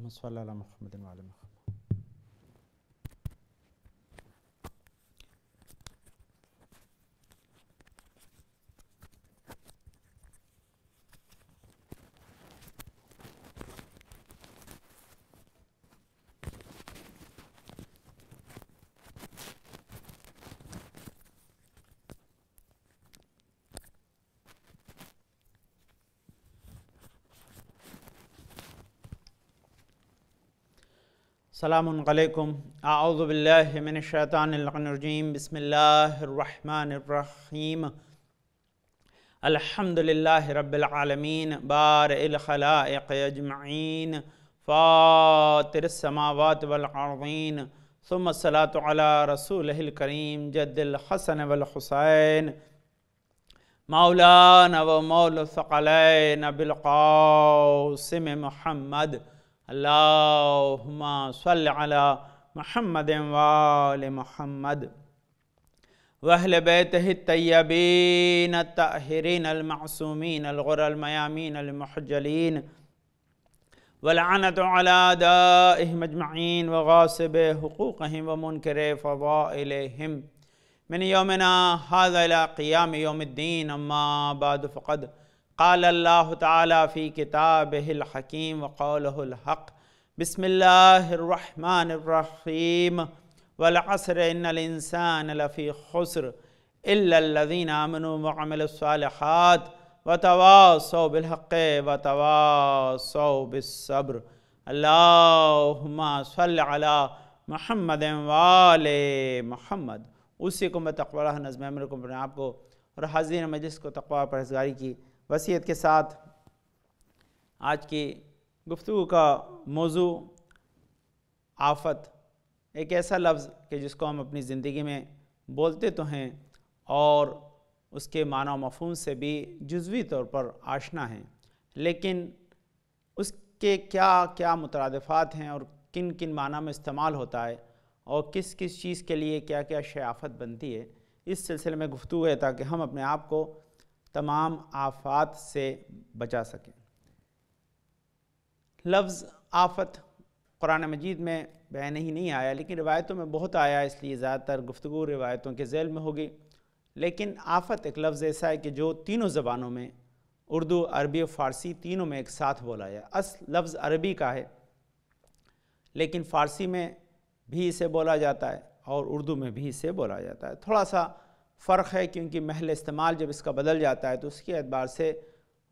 اللهم صل على محمد وعلى محمد السلام عليكم أعوذ بالله من الشيطان الرجيم بسم الله الرحمن الرحيم الحمد لله رب العالمين بارئ الخلائق أجمعين فاطر السماوات والأرضين ثم الصلاة على رسوله الكريم جد الحسن والحسين مولانا ومولى الثقلين بالقاسم محمد اللهم صل على محمد وآل محمد وأهل بيته الطيبين الطاهرين المعصومين الغر الميامين المحجلين والعنة على دائهم أجمعين وغاصب حقوقهم ومنكر فضائلهم من يومنا هذا إلى قيام يوم الدين أما بعد فقد قال الله تعالى في كتابه الحكيم وقوله الحق بسم الله الرحمن الرحيم والعصر إن الإنسان لفي خسر إلا الذين آمنوا وعملوا الصالحات وتواصوا بالحق وتواصوا بالصبر اللهم صل على محمد وال محمد उसी को मैं तकवा नज़म को अपने आप को और हाजिर मजलिस को तकवा परहेजगारी की वसीयत के साथ आज की गुफ्तु का मौजू आफत एक ऐसा लफ्ज़ कि जिसको हम अपनी ज़िंदगी में बोलते तो हैं और उसके माना मफहम से भी जुजवी तौर पर आशना हैं लेकिन उसके क्या क्या मुतरदफ़ात हैं और किन किन माना में इस्तेमाल होता है और किस किस चीज़ के लिए क्या क्या शयाफत बनती है इस सिलसिले में गुफ्तु है ताकि हम अपने आप को तमाम आफात से बचा सकें लफ्ज़ आफत कुरान मजीद में बयान ही नहीं आया लेकिन रिवायतों में बहुत आया इसलिए ज़्यादातर गुफ्तु रिवायतों के जेल में होगी लेकिन आफत एक लफ्ज़ ऐसा है कि जो तीनों ज़बानों में उर्दू अरबी और फ़ारसी तीनों में एक साथ बोला जाए अस लफ्ज़ अरबी का है लेकिन फ़ारसी में भी इसे बोला जाता है और उर्दू में भी इसे बोला जाता है थोड़ा सा फ़र्क है क्योंकि महल इस्तेमाल जब इसका बदल जाता है तो उसके एतबार से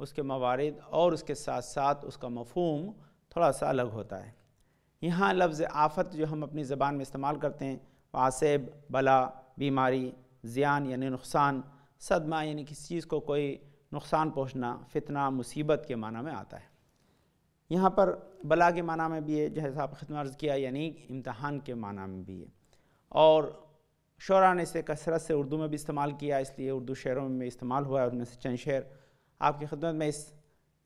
उसके मवारद और उसके साथ साथ उसका मफहम थोड़ा सा अलग होता है यहाँ लफ्ज़ आफत जो हम अपनी ज़बान में इस्तेमाल करते हैं वासेब बला बीमारी ज़ियान यानी नुकसान सदमा यानी किसी चीज़ को कोई नुकसान पहुँचना फितना मुसीबत के माना में आता है यहाँ पर बला के माना में भी है जैसा आप खदम अर्ज़ किया यानी इम्तहान के माना में भी है और शरा ने इसे कसरत से उर्दू में भी इस्तेमाल किया इसलिए उर्दू शेरों में भी इस्तेमाल हुआ है उनमें से चंद शेर आपकी खदमत में इस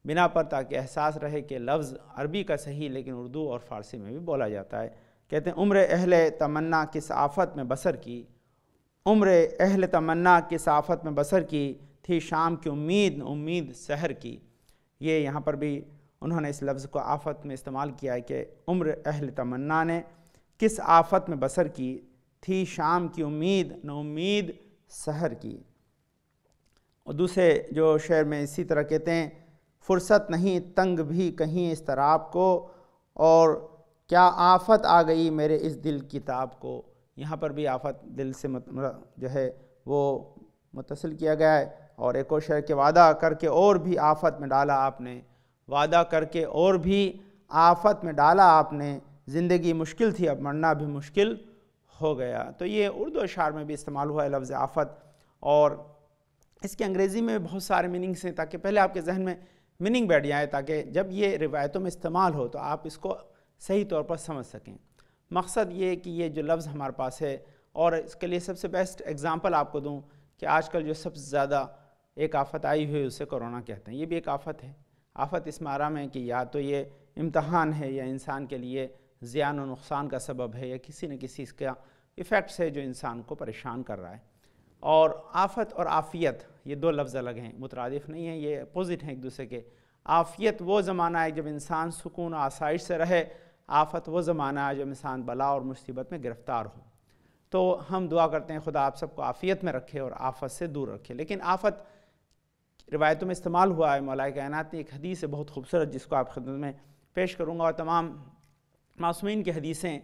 बिना पर ताकि एहसास रहे कि लफ्ज़ अरबी का सही लेकिन उर्दू और फ़ारसी में भी बोला जाता है कहते हैं उम्र अहल तमन्ना किस आफत में बसर की उम्र अहल तमन्ना किस आफत में बसर की थी शाम की उम्मीद उम्मीद शहर की ये यहाँ पर भी उन्होंने इस लफ्ज़ को आफत में इस्तेमाल किया है कि उम्र अहल तमन्ना ने किस आफत में बसर की थी शाम की उम्मीद न उम्मीद सहर की और दूसरे जो शेर में इसी तरह कहते हैं फुर्सत नहीं तंग भी कहीं इस तराब को और क्या आफत आ गई मेरे इस दिल किताब को यहाँ पर भी आफत दिल से मत जो है वो मुतसिल किया गया है और एक और शेर के वादा करके और भी आफत में डाला आपने वादा करके और भी आफत में डाला आपने ज़िंदगी मुश्किल थी अब मरना भी मुश्किल हो गया तो ये उर्दू अशार में भी इस्तेमाल हुआ है लफ्ज़ आफत और इसके अंग्रेज़ी में बहुत सारे मीनिंग्स हैं ताकि पहले आपके जहन में मीनिंग बैठ जाए ताकि जब ये रिवायतों में इस्तेमाल हो तो आप इसको सही तौर पर समझ सकें मकसद ये कि ये जो लफ्ज़ हमारे पास है और इसके लिए सबसे बेस्ट एग्ज़ाम्पल आपको दूँ कि आजकल जो सबसे ज़्यादा एक आफत आई हुई उसे कोरोना कहते हैं ये भी एक आफत है आफत इस मारा में कि या तो ये इम्तहान है या इंसान के लिए ज़्यान और नुकसान का सबब है या किसी न किसी इसका इफ़ेक्ट्स है जो इंसान को परेशान कर रहा है और आफत और आफ़ियत ये दो लफ्ज़ अलग हैं मुतरदफ़ नहीं है ये अपोज़िट हैं एक दूसरे के आफ़ियत वो ज़माना है जब इंसान सुकून आसाइश से रहे आफत वो ज़माना है जब इंसान बला और मुसीबत में गिरफ़्तार हो तो हम दुआ करते हैं खुदा आप सबको आफ़ियत में रखे और आफत से दूर रखे लेकिन आफत रिवायतों में इस्तेमाल हुआ है मौलाए कायनात ने एक हदीस है बहुत खूबसूरत जिसको आप खदमत में पेश करूँगा और तमाम मासूमिन की हदीसें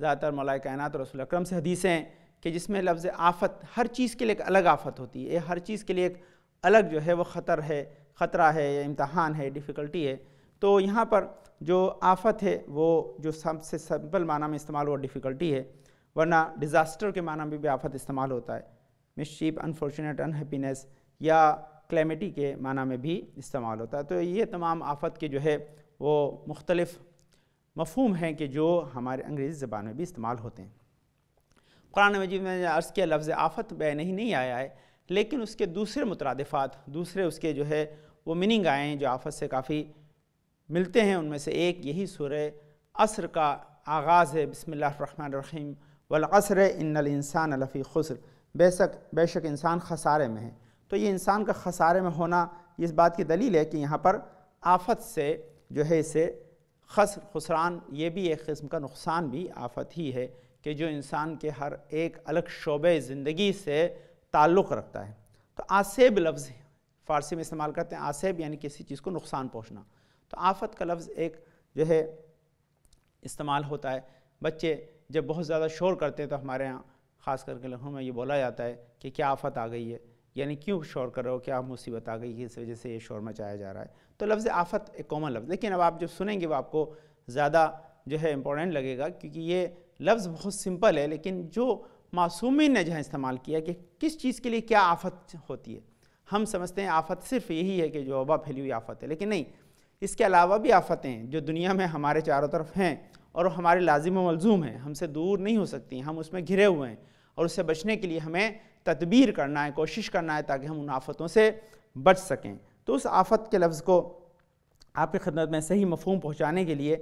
ज़्यादातर मौलाए और रसूल अक्रम से हदीसें कि जिसमें लफ्ज़ आफ़त हर चीज़ के लिए एक अलग आफ़त होती है हर चीज़ के लिए एक अलग जो है वो ख़तर है ख़तरा है या इम्तहान है डिफ़िकल्टी है तो यहाँ पर जो आफ़त है वो जो सबसे सिंपल माना में इस्तेमाल हुआ डिफ़िकल्टी है वरना डिज़ास्टर के माना में भी आफ़त इस्तेमाल होता है मिसशीप अनफॉर्चुनेट अनहैप्पीनेस या क्लेमिटी के माना में भी इस्तेमाल होता है तो ये तमाम आफ़त के जो है वो मुख्तलफ़ मफहम हैं कि जो हमारे अंग्रेज़ी ज़बान में भी इस्तेमाल होते हैं कुरान मजीद में अर्ज़ किया लफ्ज़ आफत बैन नहीं नहीं आया है लेकिन उसके दूसरे मुतरदफ़ात दूसरे उसके जो है वो मीनिंग आए हैं जो आफत से काफ़ी मिलते हैं उनमें से एक यही सुर असर का आगाज़ है बसमीम वलअसर इन्सान लफ़ी खुसर बेशक बेशक इंसान खसारे में है तो ये इंसान का खसारे में होना इस बात की दलील है कि यहाँ पर आफत से जो है इसे खसर खुसरान ये भी एक कस्म का नुकसान भी आफत ही है कि जो इंसान के हर एक अलग शोबे ज़िंदगी से ताल्लुक़ रखता है तो आसेब लफ्ज़ फ़ारसी में इस्तेमाल करते हैं आसेब यानी किसी चीज़ को नुकसान पहुँचना तो आफत का लफ्ज़ एक जो है इस्तेमाल होता है बच्चे जब बहुत ज़्यादा शोर करते हैं तो हमारे यहाँ ख़ास करके लखनऊ में ये बोला जाता है कि क्या आफत आ गई है यानी क्यों शोर कर रहे हो क्या मुसीबत आ गई कि इस वजह से ये शोर मचाया जा रहा है तो लफ्ज़ आफत एक कॉमन लफ्ज़ लेकिन अब आप जब सुनेंगे वो आपको ज़्यादा जो है इम्पोर्टेंट लगेगा क्योंकि ये लफ्ज़ बहुत सिंपल है लेकिन जो मासूमिन ने जहाँ इस्तेमाल किया कि किस चीज़ के लिए क्या आफत होती है हम समझते हैं आफत सिर्फ यही है कि जो वबा फैली हुई आफत है लेकिन नहीं इसके अलावा भी आफतें जो दुनिया में हमारे चारों तरफ हैं और हमारे लाजिम मलजूम हैं हमसे दूर नहीं हो सकती हम उसमें घिरे हुए हैं और उससे बचने के लिए हमें तदबीर करना है कोशिश करना है ताकि हम उन आफतों से बच सकें तो उस आफत के लफ्ज़ को आपकी खदमत में सही मफहम पहुँचाने के लिए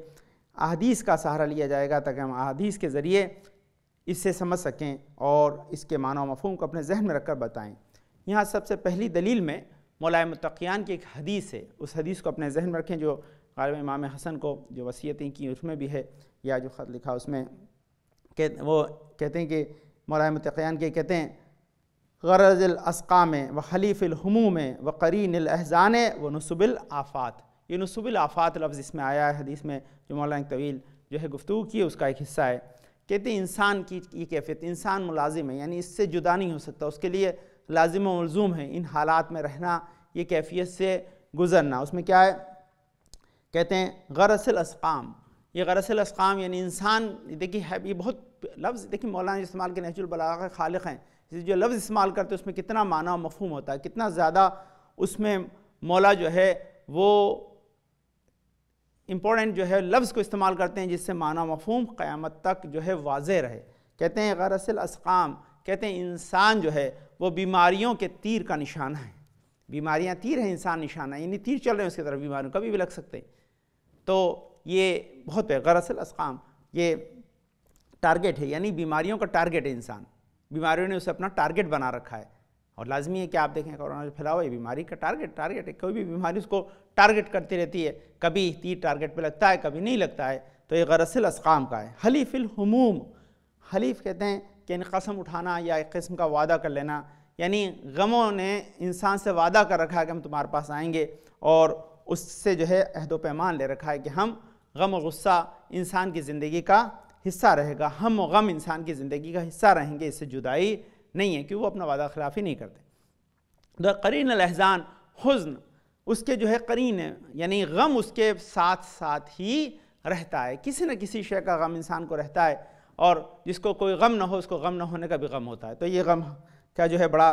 अदीस का सहारा लिया जाएगा ताकि हम अदीस के ज़रिए इससे समझ सकें और इसके मानव मफहम को अपने जहन में रख कर बताएँ यहाँ सबसे पहली दलील में मौलाए मतियान की एक हदीस है उस हदीस को अपने जहन में रखें जो गालब इमाम हसन को जो वसीयतें की उसमें भी है या जो ख़त लिखा उसमें कह वो कहते हैं कि मौलाए मतकियान के कहते हैं गरज़लअसक़ा में व खलीफ़िलहमू में व करीनज़ान व आफात ये आफात लफ्ज़ इसमें आया है हदीस में जो मौलाना तवील जो है गुफ्तु की उसका एक हिस्सा है कहते इंसान की ये कैफियत इंसान मुलाजिम है यानी इससे जुदा नहीं हो सकता उसके लिए लाजिम मलजूम है इन हालात में रहना ये कैफियत से गुज़रना उसमें क्या है कहते हैं असकाम ये असकाम यानी इंसान देखिए है ये बहुत लफ्ज़ देखिए मौलाना इस्तेमाल के नहजुलबलाग खालिक हैं जो लफ्ज़ इस्तेमाल करते हैं उसमें कितना माना मफहम होता है कितना ज़्यादा उसमें मौला जो है वो इम्पोर्टेंट जो है लफ्ज़ को इस्तेमाल करते हैं जिससे माना मफहम क़्यामत तक जो है वाज रहे कहते हैं गरसल असकाम कहते हैं इंसान जो है वो बीमारियों के तीर का निशाना है बीमारियाँ तीर हैं इंसान निशाना है यानी तीर चल रहे हैं उसकी तरफ बीमारियों कभी भी लग सकते हैं तो ये बहुत है गरसल असकाम ये टारगेट है यानी बीमारियों का टारगेट है इंसान बीमारियों ने उसे अपना टारगेट बना रखा है और लाजमी है कि आप देखें कोरोना फैलाओ है बीमारी का टारगेट टारगेट है कोई भी बीमारी उसको टारगेट करती रहती है कभी तीर टारगेट पे लगता है कभी नहीं लगता है तो ये गरसल असकाम का है हलीफिल हमूम हलीफ कहते हैं कि इन कसम उठाना या एक किस्म का वादा कर लेना यानी गमों ने इंसान से वादा कर रखा है कि हम तुम्हारे पास आएंगे और उससे जो है अहदोपैमान ले रखा है कि हम गम गुस्सा इंसान की ज़िंदगी का हिस्सा रहेगा हम गम इंसान की ज़िंदगी का हिस्सा रहेंगे इससे जुदाई नहीं है कि वो अपना वादा खिलाफ ही नहीं करते द तो करीन लहजान हज़न उसके जो है करीन है यानी गम उसके साथ साथ ही रहता है किसी न किसी शय का गम इंसान को रहता है और जिसको कोई गम ना हो उसको गम ना होने का भी गम होता है तो ये गम का जो है बड़ा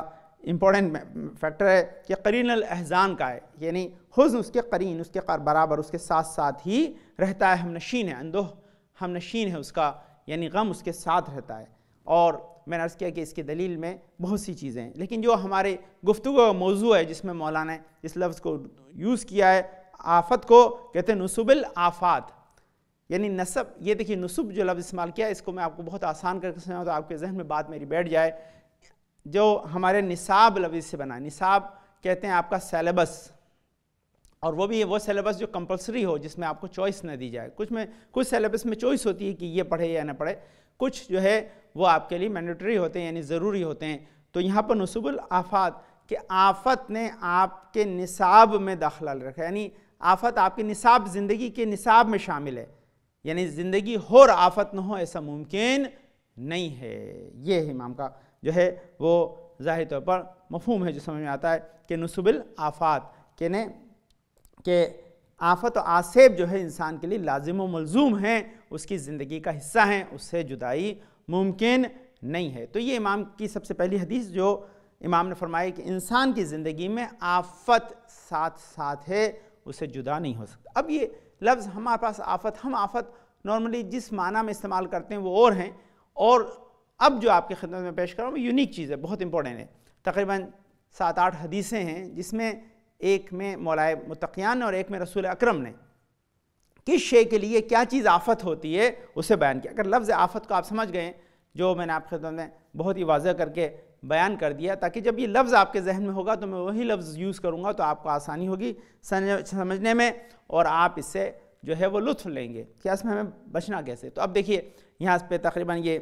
इम्पोर्टेंट फैक्टर है कि करीन अहजान का है यानी हज़न उसके करीन उसके बराबर उसके साथ साथ ही रहता है हम नशीन है अंदोह हम नशीन है उसका यानी गम उसके साथ रहता है और मैंने अर्ज़ किया कि इसके दलील में बहुत सी चीज़ें हैं लेकिन जो हमारे गुफ्तु का मौजू है जिसमें मौलाना ने इस लफ्ज़ को यूज़ किया है आफत को कहते हैं नसुबिल आफात यानी नसब ये देखिए नसुब जो लफ्ज़ इस्तेमाल किया इसको मैं आपको बहुत आसान करके समझाऊँ तो आपके जहन में बात मेरी बैठ जाए जो हमारे निसाब लफ्ज़ से बना निसाब कहते हैं आपका सेलेबस और वो भी है वो सिलेबस जो कंपलसरी हो जिसमें आपको चॉइस ना दी जाए कुछ में कुछ सिलेबस में चॉइस होती है कि ये पढ़े या ना पढ़े कुछ जो है वो आपके लिए मैंडेटरी होते हैं यानी ज़रूरी होते हैं तो यहाँ पर नसुबुल आफात कि आफत ने आपके निसाब में दाखिला रखा यानी आफत आपके निसाब ज़िंदगी के निसाब में शामिल है यानी ज़िंदगी हो और आफत ना हो ऐसा मुमकिन नहीं है ये है इमाम का जो है वो ज़ाहिर तौर पर मफहम है जो समझ में आता है कि नसुबिल आफात के ने कि आफत और आसेब जो है इंसान के लिए लाजिम व मलजूम हैं उसकी ज़िंदगी का हिस्सा हैं उससे जुदाई मुमकिन नहीं है तो ये इमाम की सबसे पहली हदीस जो इमाम ने फरमाया कि इंसान की ज़िंदगी में आफत साथ साथ है उससे जुदा नहीं हो सकता अब ये लफ्ज़ हमारे पास आफत हम आफत नॉर्मली जिस माना में इस्तेमाल करते हैं वो और हैं और अब जो आपकी खिदमत में पेश कर रहा हूँ वो यूनिक चीज़ है बहुत इंपॉर्टेंट है तकरीबन सात आठ हदीसें हैं जिसमें एक में मौलाए मुतकियान ने और एक में रसूल अक्रम ने किस शे के लिए क्या चीज़ आफत होती है उसे बयान किया अगर लफ्ज़ आफत को आप समझ गए जो मैंने आपके खिदमत में बहुत ही वाजह करके बयान कर दिया ताकि जब ये लफ्ज़ आपके जहन में होगा तो मैं वही लफ्ज़ यूज़ करूँगा तो आपको आसानी होगी समझने में और आप इससे जो है वो लुत्फ लेंगे क्या इसमें हमें बचना कैसे तो अब देखिए यहाँ पर तकरीबन ये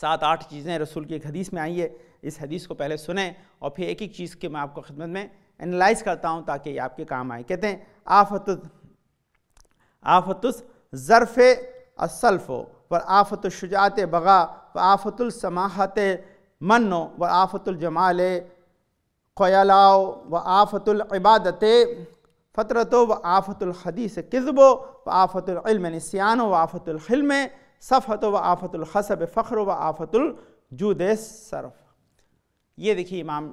सात आठ चीज़ें रसूल की एक हदीस में आई है इस हदीस को पहले सुने और फिर एक एक चीज़ के मैं आपको खिदमत में एनालाइज करता हूँ ताकि आपके काम आए कहते हैं आफतुस आफतुस ज़रफ़ असल्फ़ो व आफतुलशुजात बगा व आफतुलसमाहत मनो व आफतुलजमाल ख़यालाओ व आफतुलबादत फ़तरत व आफतुलहदीस किस्बो व आफतुलम नसियान व आफतुलहिल्म सफ़त व आफतुलहसब फ़ख्र व आफतुलजूद सरफ़ ये देखिए इमाम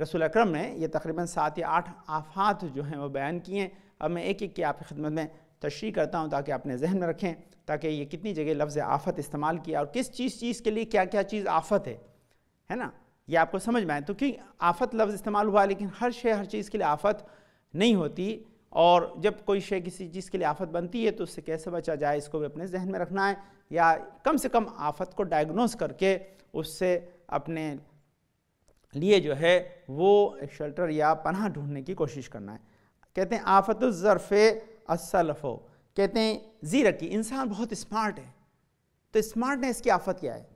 रसूल अक्रम ने यह तकरीबन सात या आठ आफात जो हैं वो बयान किए हैं अब मैं एक एक की आपकी खिदमत में तशरी करता हूँ ताकि अपने जहन में रखें ताकि ये कितनी जगह लफ्ज़ आफ़त इस्तेमाल किया और किस चीज़ चीज़ के लिए क्या क्या चीज़ आफ़त है है ना ये आपको समझ में आए तो क्यों आफ़त लफ्ज़ इस्तेमाल हुआ लेकिन हर शे हर चीज़ के लिए आफ़त नहीं होती और जब कोई शे किसी चीज़ के लिए आफ़त बनती है तो उससे कैसे बचा जाए इसको भी अपने जहन में रखना है या कम से कम आफ़त को डायग्नोज करके उससे अपने लिए जो है वो शेल्टर या पनाह ढूंढने की कोशिश करना है कहते हैं आफत ज़रफ़ असलफ़ो कहते हैं जी रखी इंसान बहुत स्मार्ट है तो स्मार्टनेस की आफत क्या है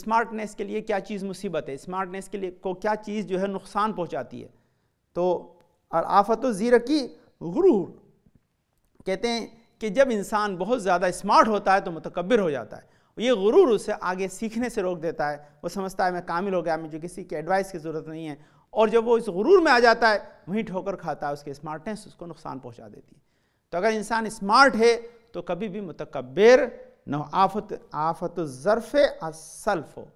स्मार्टनेस के लिए क्या चीज़ मुसीबत है स्मार्टनेस के लिए को क्या चीज़ जो है नुकसान पहुँचाती है तो और आफत ज़ीर की गुरूर कहते हैं कि जब इंसान बहुत ज़्यादा स्मार्ट होता है तो मतकबर हो जाता है ये गुरूर उसे आगे सीखने से रोक देता है वो समझता है मैं कामिल हो गया मुझे किसी की एडवाइस की ज़रूरत नहीं है और जब वो इस गुरूर में आ जाता है वहीं ठोकर खाता है उसकी स्मार्टनेस उसको नुकसान पहुंचा देती है तो अगर इंसान स्मार्ट है तो कभी भी मतकबेर न हो आफत आफत ज़रफ़ असल्फ हो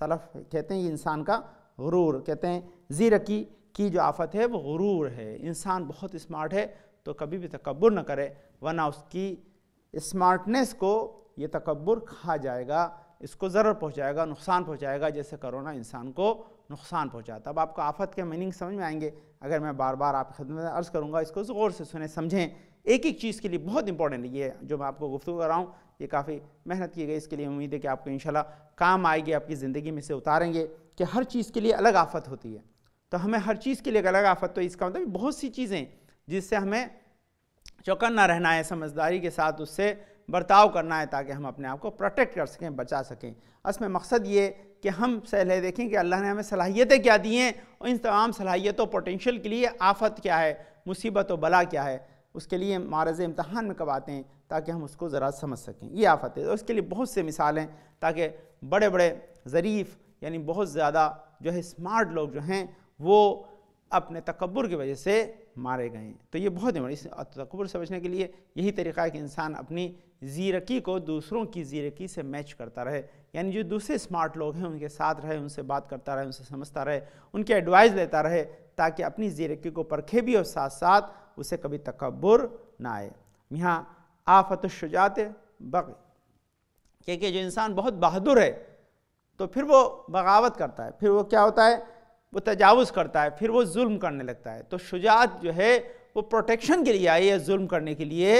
सलफ कहते हैं ये इंसान का गुरूर कहते हैं जीरकी की जो आफत है वो गुरूर है इंसान बहुत स्मार्ट है तो कभी भी तकबर न करे वरना उसकी स्मार्टनेस को ये तकबर खा जाएगा इसको ज़रूर पहुँचाएगा नुकसान पहुँचाएगा जैसे करोना इंसान को नुकसान पहुँचाता अब आपको आफत के मीनिंग समझ में आएंगे अगर मैं बार बार आपकी खदमत में अर्ज़ करूँगा इसको ज़ोर से सुने समझें एक एक चीज़ के लिए बहुत इंपॉर्टेंट है ये जो मैं आपको गुफ्तु कर रहा हूँ ये काफ़ी मेहनत की गई इसके लिए उम्मीद है कि आपको इन काम आएगी आपकी ज़िंदगी में से उतारेंगे कि हर चीज़ के लिए अलग आफत होती है तो हमें हर चीज़ के लिए अलग आफत तो इसका मतलब बहुत सी चीज़ें जिससे हमें चौकन्ना रहना है समझदारी के साथ उससे बर्ताव करना है ताकि हम अपने आप को प्रोटेक्ट कर सकें बचा सकें अस में मकसद ये कि हम सहले देखें कि अल्लाह ने हमें सलाहियतें क्या दी हैं और इन तमाम सलाहियतों पोटेंशियल के लिए आफत क्या है मुसीबत व बला क्या है उसके लिए मारज इम्तहान में कब आते हैं ताकि हम उसको ज़रा समझ सकें ये आफत है उसके लिए बहुत से मिसालें ताकि बड़े बड़े ज़रीफ़ यानी बहुत ज़्यादा जो है स्मार्ट लोग जो हैं वो अपने तकबर की वजह से मारे गए हैं तो ये बहुत बड़ी इस तकबर समझने के लिए यही तरीका है कि इंसान अपनी जीरकी को दूसरों की जीरकी से मैच करता रहे यानी जो दूसरे स्मार्ट लोग हैं उनके साथ रहे उनसे बात करता रहे उनसे समझता रहे उनकी एडवाइस लेता रहे ताकि अपनी जीरकी को परखे भी और साथ साथ उसे कभी तकबर ना आए यहाँ आफत शुजात बग क्योंकि जो इंसान बहुत बहादुर है तो फिर वो बगावत करता है फिर वो क्या होता है वो तजावज़ करता है फिर वो जुल्म करने लगता है तो शुजात जो है वो प्रोटेक्शन के लिए आई है जुल्म करने के लिए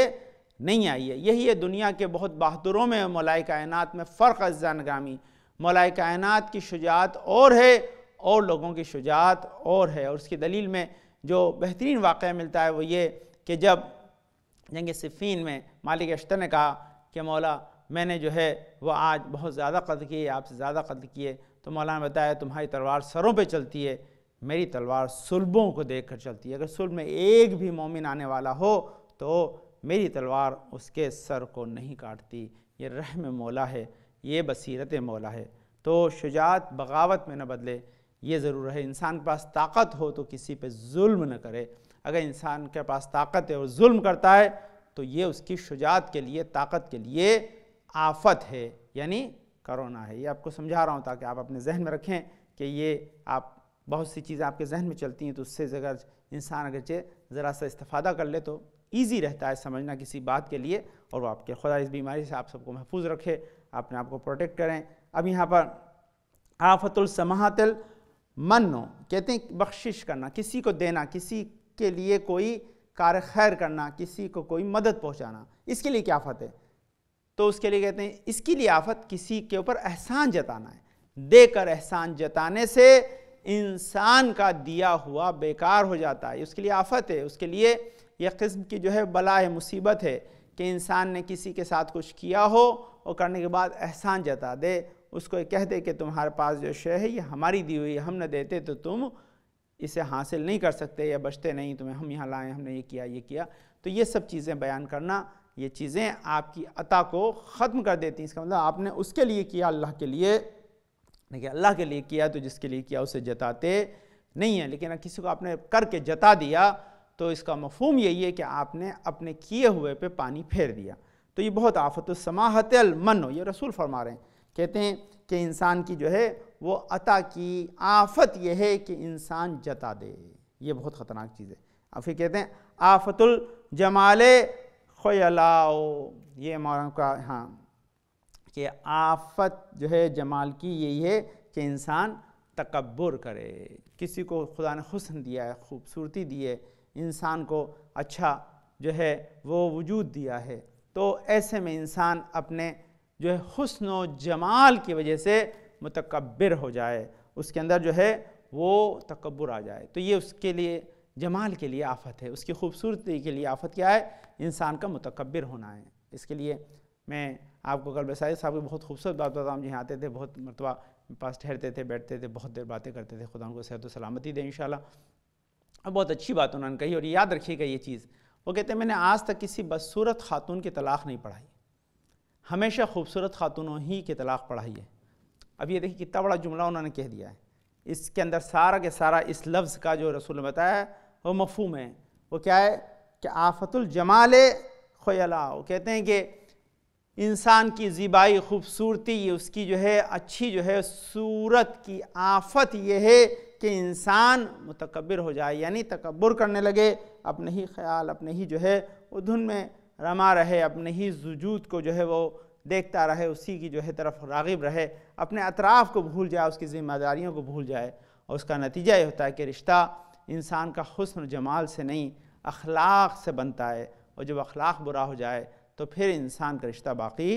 नहीं आई है यही है दुनिया के बहुत बहादुरों में मौलाए कायनात में फ़र्क अजानगामी मौलाए कायनात की शुजात और है और लोगों की शुजात और है और उसकी दलील में जो बेहतरीन वाक़ मिलता है वो ये कि जब जंग सिफ़ीन में मालिक अश्तर ने कहा कि मौला मैंने जो है वह आज बहुत ज़्यादा कत्ल किए आपसे ज़्यादा कत्ल किए तो मौलाना बताया तुम्हारी तलवार सरों पे चलती है मेरी तलवार सुलबों को देख कर चलती है अगर सुलभ में एक भी मोमिन आने वाला हो तो मेरी तलवार उसके सर को नहीं काटती ये रहम मौला है ये बसीरत मौला है तो शुजात बगावत में न बदले ये ज़रूर है इंसान के पास ताकत हो तो किसी पे जुल्म न करे अगर इंसान के पास ताकत है और जुल्म करता है तो ये उसकी शुजात के लिए ताकत के लिए आफत है यानी करोना है ये आपको समझा रहा हूँ ताकि आप अपने जहन में रखें कि ये आप बहुत सी चीज़ें आपके जहन में चलती हैं तो उससे अगर इंसान अगर चे ज़रा सा इस्ता कर ले तो ईजी रहता है समझना किसी बात के लिए और वो आपके खुदा इस बीमारी से आप सबको महफूज रखे अपने आप को प्रोटेक्ट करें अब यहाँ पर आफतुलसमातल मनो कहते हैं बख्शिश करना किसी को देना किसी के लिए कोई कार खैर करना किसी को कोई मदद पहुँचाना इसके लिए क्या आफत है तो उसके लिए कहते हैं इसकी लियाफत किसी के ऊपर एहसान जताना है देकर एहसान जताने से इंसान का दिया हुआ बेकार हो जाता है उसके लिए आफत है उसके लिए यह किस्म की जो है बला है मुसीबत है कि इंसान ने किसी के साथ कुछ किया हो और करने के बाद एहसान जता दे उसको कह दे कि तुम्हारे पास जो शय है ये हमारी दी हुई है हम न देते तो तुम इसे हासिल नहीं कर सकते या बचते नहीं तुम्हें हम यहाँ लाए हमने ये किया ये किया तो ये सब चीज़ें बयान करना ये चीज़ें आपकी अता को ख़त्म कर देती हैं इसका मतलब आपने उसके लिए किया अल्लाह के लिए देखिए अल्लाह के लिए किया तो जिसके लिए किया उसे जताते नहीं है लेकिन किसी को आपने करके जता दिया तो इसका मफहम यही है कि आपने अपने किए हुए पे पानी फेर दिया तो ये बहुत आफत समाहत मन ये रसूल फरमा रहे हैं कहते हैं कि इंसान की जो है वो अता की आफत यह है कि इंसान जता दे ये बहुत ख़तरनाक चीज़ है अब फिर कहते हैं आफतुल जमाले खयलाओ ये हमारा का हाँ कि आफत जो है जमाल की यही है कि इंसान तकबर करे किसी को खुदा ने हुसन दिया है खूबसूरती दी है इंसान को अच्छा जो है वो वजूद दिया है तो ऐसे में इंसान अपने जो है हसन व जमाल की वजह से मतकबर हो जाए उसके अंदर जो है वो तकबर आ जाए तो ये उसके लिए जमाल के लिए आफत है उसकी खूबसूरती के लिए आफत क्या है इंसान का मतकबर होना है इसके लिए मैं आपको कल बसाई साहब की बहुत खूबसूरत बात बताऊँ जहाँ आते थे बहुत मरतबा पास ठहरते थे बैठते थे बहुत देर बातें करते थे खुदा उनको सेहत सलामती दें इन अब बहुत अच्छी बात उन्होंने कही और याद रखिएगा ये चीज़ वो कहते हैं मैंने आज तक किसी बदसूरत खातून की तलाक़ नहीं पढ़ाई हमेशा खूबसूरत खातूनों ही की तलाक़ पढ़ाई है अब ये देखिए कितना बड़ा जुमला उन्होंने कह दिया है इसके अंदर सारा के सारा इस लफ्ज़ का जो रसूल ने बताया वो मफहूम है वो क्या है कि आफतुल जमाल खयला वो कहते हैं कि इंसान की ज़िबाई खूबसूरती उसकी जो है अच्छी जो है सूरत की आफत यह है कि इंसान मतकबर हो जाए यानी तकबर करने लगे अपने ही ख्याल अपने ही जो है उधुन में रमा रहे अपने ही वजूद को जो है वो देखता रहे उसी की जो है तरफ रागिब रहे अपने अतराफ़ को भूल जाए उसकी ज़िम्मेदारियों को भूल जाए और उसका नतीजा ये होता है कि रिश्ता इंसान का हसन जमाल से नहीं अखलाक से बनता है और जब अखलाक बुरा हो जाए तो फिर इंसान का रिश्ता बाकी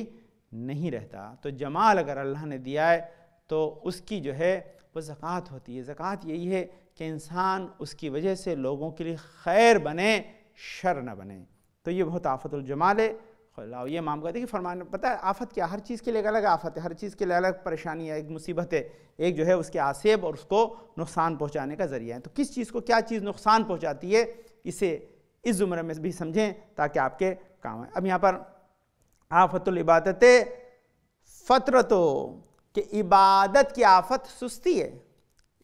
नहीं रहता तो जमाल अगर अल्लाह ने दिया है तो उसकी जो है वो ज़क़़त होती है ज़क़़त यही है कि इंसान उसकी वजह से लोगों के लिए खैर बने शर न बने तो ये बहुत आफतुलजमाल है लाओ ये माम कहते कि फरमान पता है आफत क्या हर चीज़ के लिए अलग आफत है हर चीज़ के लिए अलग परेशानी है एक मुसीबत है एक जो है उसके आसेब और उसको नुकसान पहुँचाने का ज़रिया है तो किस चीज़ को क्या चीज़ नुकसान पहुँचाती है इसे इस जुमर में भी समझें ताकि आपके काम आए अब यहाँ पर आफतुलबादत फ़तरतो कि इबादत की आफत सुस्ती है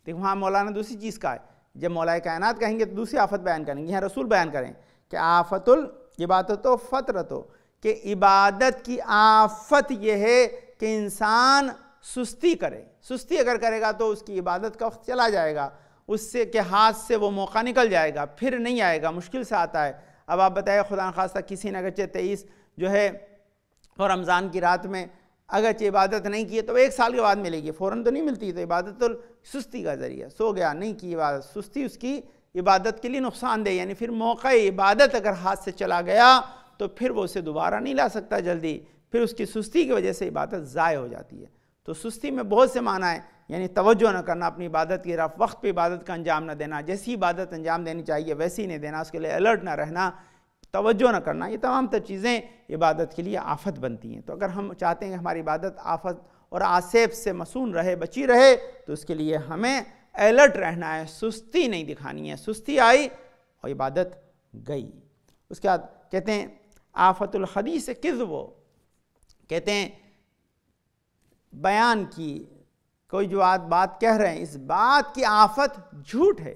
देखो वहाँ मौलाना दूसरी चीज़ का है जब मौलाए कायनात कहेंगे तो दूसरी आफत बयान करेंगे यहाँ रसूल बयान करें कि आफतुल इबादत फ़तरतो कि इबादत की आफत यह है कि इंसान सुस्ती करे सुस्ती अगर करेगा तो उसकी इबादत का वक्त चला जाएगा उससे के हाथ से वो मौका निकल जाएगा फिर नहीं आएगा मुश्किल से आता है अब आप बताइए खुदा खासा किसी ने अगरचे तेईस जो है और रमज़ान की रात में अगर चे इबादत नहीं की तो एक साल के बाद मिलेगी फ़ौर तो नहीं मिलती तो इबादत तो सुस्ती का ज़रिए सो गया नहीं की इबादत सुस्ती उसकी इबादत के लिए नुकसानदेह यानी फिर मौका इबादत अगर हाथ से चला गया तो फिर वो उसे दोबारा नहीं ला सकता जल्दी फिर उसकी सुस्ती की वजह से इबादत ज़ाय हो जाती है तो सुस्ती में बहुत से माना है यानी तवज्जो न करना अपनी इबादत की रफ वक्त पर इबादत का अंजाम न देना जैसी इबादत अंजाम देनी चाहिए वैसी नहीं देना उसके लिए अलर्ट ना रहना तवज्जो न करना ये तमाम तर चीज़ें इबादत के लिए आफत बनती हैं तो अगर हम चाहते हैं कि हमारी इबादत आफत और आसेब से मसून रहे बची रहे तो उसके लिए हमें अलर्ट रहना है सुस्ती नहीं दिखानी है सुस्ती आई और इबादत गई उसके बाद कहते हैं आफतुल हदीस किज़ब कहते हैं बयान की कोई जो आज बात कह रहे हैं इस बात की आफत झूठ है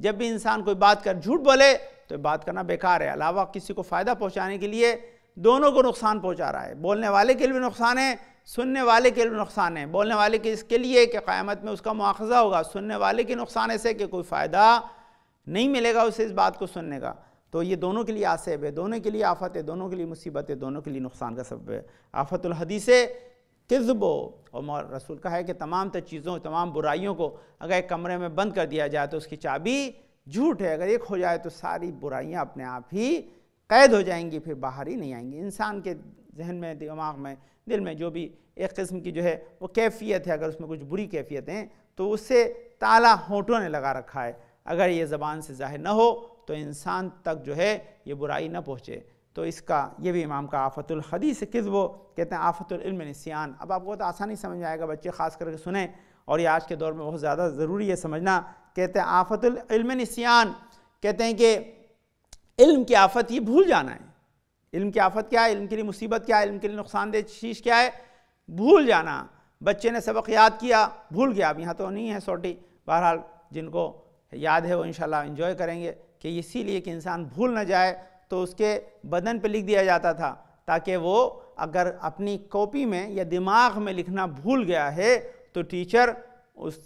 जब भी इंसान कोई बात कर झूठ बोले तो बात करना बेकार है अलावा किसी को फ़ायदा पहुंचाने के लिए दोनों को नुकसान पहुंचा रहा है बोलने वाले के लिए भी नुकसान है सुनने वाले के लिए नुकसान है बोलने वाले के इसके लिए कि क़्यामत में उसका मुआवजा होगा सुनने वाले के नुकसान ऐसे कि कोई फ़ायदा नहीं मिलेगा उसे इस बात को सुनने का तो ये दोनों के लिए आसेब है दोनों के लिए आफत है दोनों के लिए मुसीबत है दोनों के लिए नुकसान का सब है आफतुलहदीस किजबो और रसूल का है कि तमाम तर चीज़ों तमाम बुराइयों को अगर एक कमरे में बंद कर दिया जाए तो उसकी चाबी झूठ है अगर एक हो जाए तो सारी बुराइयाँ अपने आप ही कैद हो जाएंगी फिर बाहर ही नहीं आएंगी इंसान के जहन में दिमाग में दिल में जो भी एक किस्म की जो है वो कैफियत है अगर उसमें कुछ बुरी कैफियतें तो उससे ताला होटों ने लगा रखा है अगर ये ज़बान से ज़ाहिर न हो तो इंसान तक जो है ये बुराई न पहुँचे तो इसका ये भी इमाम का आफतुल हदीस किस वो कहते हैं आफतुल इल्म अब आपको तो आसानी समझ आएगा बच्चे ख़ास करके सुने और ये आज के दौर में बहुत ज़्यादा ज़रूरी है समझना कहते हैं आफतुल इल्म कहते हैं कि इल्म की आफत ये भूल जाना है इल्म की आफत क्या है इल्म के लिए मुसीबत क्या है इल्म के लिए नुकसानदेह चीज़ क्या है भूल जाना बच्चे ने सबक याद किया भूल गया अब यहाँ तो नहीं है सोटी बहरहाल जिनको याद है वो इन इन्जॉय करेंगे कि इसीलिए कि इंसान भूल ना जाए तो उसके बदन पे लिख दिया जाता था ताकि वो अगर अपनी कॉपी में या दिमाग में लिखना भूल गया है तो टीचर उस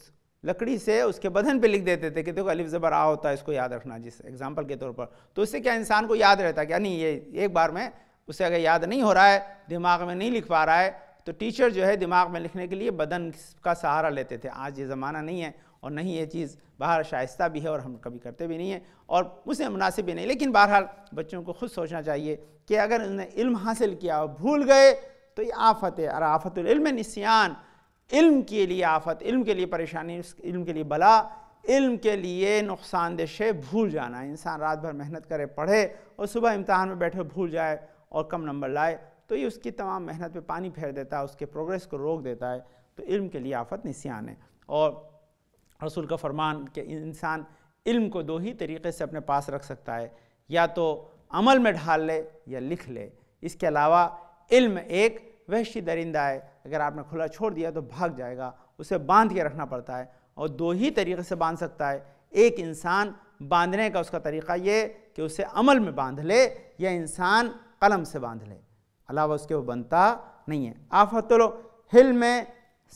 लकड़ी से उसके बदन पे लिख देते थे कि देखो अलिफ ज़बर आ होता है इसको याद रखना जिस एग्ज़ाम्पल के तौर पर तो इससे क्या इंसान को याद रहता है क्या नहीं ये एक बार में उसे अगर याद नहीं हो रहा है दिमाग में नहीं लिख पा रहा है तो टीचर जो है दिमाग में लिखने के लिए बदन का सहारा लेते थे आज ये ज़माना नहीं है और नहीं ये चीज़ बाहर शाइस्ता भी है और हम कभी करते भी नहीं हैं और उसे मुनासिब भी नहीं लेकिन बहरहाल बच्चों को खुद सोचना चाहिए कि अगर उन्हें इल्म हासिल किया और भूल गए तो ये आफत है और आफतम निस्यान इल्म के लिए आफत इल्म के लिए परेशानी इल्म के लिए बला इल्म के लिए नुकसानदेह शे भूल जाना इंसान रात भर मेहनत करे पढ़े और सुबह इम्तहान में बैठे भूल जाए और कम नंबर लाए तो ये उसकी तमाम मेहनत पे पानी फेर देता है उसके प्रोग्रेस को रोक देता है तो इल्म के लिए आफत निस्यान है और रसूल का फरमान कि इंसान इल्म को दो ही तरीके से अपने पास रख सकता है या तो अमल में ढाल ले या लिख ले इसके अलावा इल्म एक वहशी दरिंदा है अगर आपने खुला छोड़ दिया तो भाग जाएगा उसे बांध के रखना पड़ता है और दो ही तरीके से बांध सकता है एक इंसान बांधने का उसका तरीका ये कि उसे अमल में बांध ले या इंसान कलम से बांध ले अलावा उसके वो बनता नहीं है आफतलो तो हिल में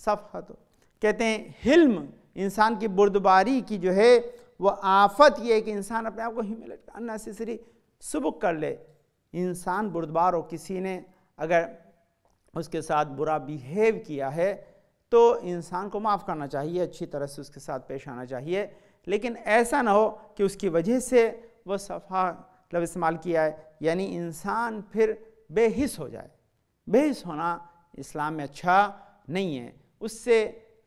सफ़त कहते हैं हिल्म इंसान की बुर्दबारी की जो है वो आफत ये है कि इंसान अपने आप को ह्यूमिलेट अननेसेसरी सबक कर ले इंसान बुर्दबार हो किसी ने अगर उसके साथ बुरा बिहेव किया है तो इंसान को माफ़ करना चाहिए अच्छी तरह से उसके साथ पेश आना चाहिए लेकिन ऐसा ना हो कि उसकी वजह से वह सफ़ा मतलब इस्तेमाल किया है यानी इंसान फिर बेहिस हो जाए बेहिस होना इस्लाम में अच्छा नहीं है उससे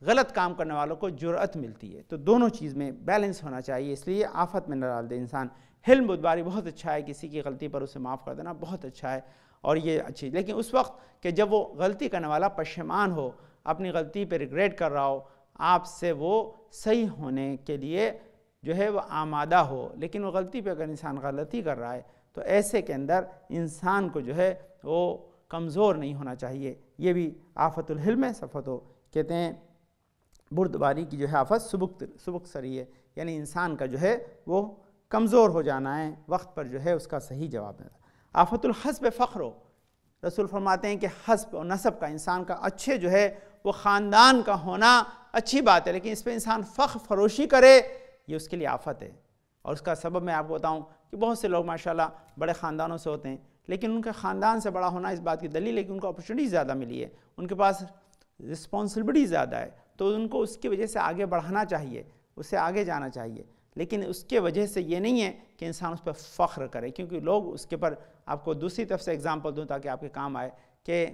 गलत काम करने वालों को ज़रूरत मिलती है तो दोनों चीज़ में बैलेंस होना चाहिए इसलिए आफत में न डाल दे इंसान हिल बुदबारी बहुत अच्छा है किसी की गलती पर उसे माफ़ कर देना बहुत अच्छा है और ये अच्छी लेकिन उस वक्त कि जब वो गलती करने वाला पशमान हो अपनी गलती पर रिग्रेट कर रहा हो आपसे वो सही होने के लिए जो है वह आमादा हो लेकिन वो गलती पे अगर इंसान गलती कर रहा है तो ऐसे के अंदर इंसान को जो है वो कमज़ोर नहीं होना चाहिए ये भी आफतुल हिल में सफ़त हो कहते हैं बुर्दबारी की जो है आफत सबुक सबुक सरी है यानी इंसान का जो है वो कमज़ोर हो जाना है वक्त पर जो है उसका सही जवाब देना हसब फ़ख्र रसूल फरमाते हैं कि हसब और नसब का इंसान का अच्छे जो है वो ख़ानदान का होना अच्छी बात है लेकिन इस पर इंसान फ़ख फरोशी करे ये उसके लिए आफत है और उसका सबब मैं आपको बताऊँ कि बहुत से लोग माशा बड़े ख़ानदानों से होते हैं लेकिन उनके ख़ानदान से बड़ा होना इस बात की दलील है कि उनको अपॉर्चुनिटी ज़्यादा मिली है उनके पास रिस्पॉन्सिबिलिटी ज़्यादा है तो उनको उसकी वजह से आगे बढ़ाना चाहिए उसे आगे जाना चाहिए लेकिन उसके वजह से ये नहीं है कि इंसान उस पर फ़ख्र करे क्योंकि लोग उसके पर आपको दूसरी तरफ से एग्ज़ाम्पल दूँ ताकि आपके काम आए कि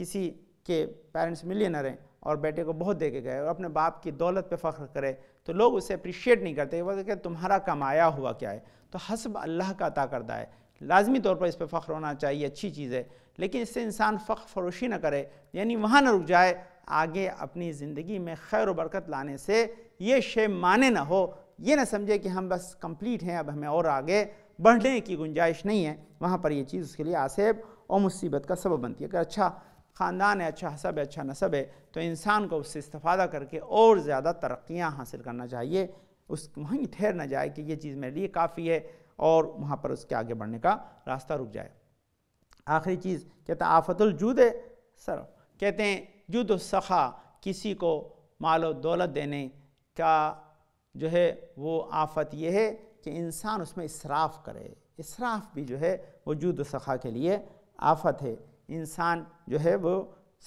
किसी के पेरेंट्स मिलियनर हैं और बेटे को बहुत दे के गए और अपने बाप की दौलत पे फ़ख्र करे तो लोग उसे अप्रिशिएट नहीं करते वो कहते तुम्हारा कमाया हुआ क्या है तो हसब अल्लाह का अता करता है लाजमी तौर पर इस पर फ़ख्र होना चाहिए अच्छी चीज़ है लेकिन इससे इंसान फ़ख्र फरोशी ना करे यानी वहाँ ना रुक जाए आगे अपनी ज़िंदगी में खैर बरकत लाने से ये शे माने ना हो ये ना समझे कि हम बस कंप्लीट हैं अब हमें और आगे बढ़ने की गुंजाइश नहीं है वहाँ पर ये चीज़ उसके लिए आसेब और मुसीबत का सबब बनती है अगर अच्छा ख़ानदान है अच्छा हसब है अच्छा नसब है तो इंसान को उससे इस्ता करके और ज़्यादा तरक्याँ हासिल करना चाहिए उस वहीं ठहर ना जाए कि ये चीज़ मेरे लिए काफ़ी है और वहाँ पर उसके आगे बढ़ने का रास्ता रुक जाए आखिरी चीज़ कहते हैं आफतुलजूद सर कहते हैं युद्ध सखा किसी को मालो दौलत देने का जो है वो आफत यह है कि इंसान उसमें इसराफ करे इसराफ भी जो है वो युद्ध सखा के लिए आफत है इंसान जो है वो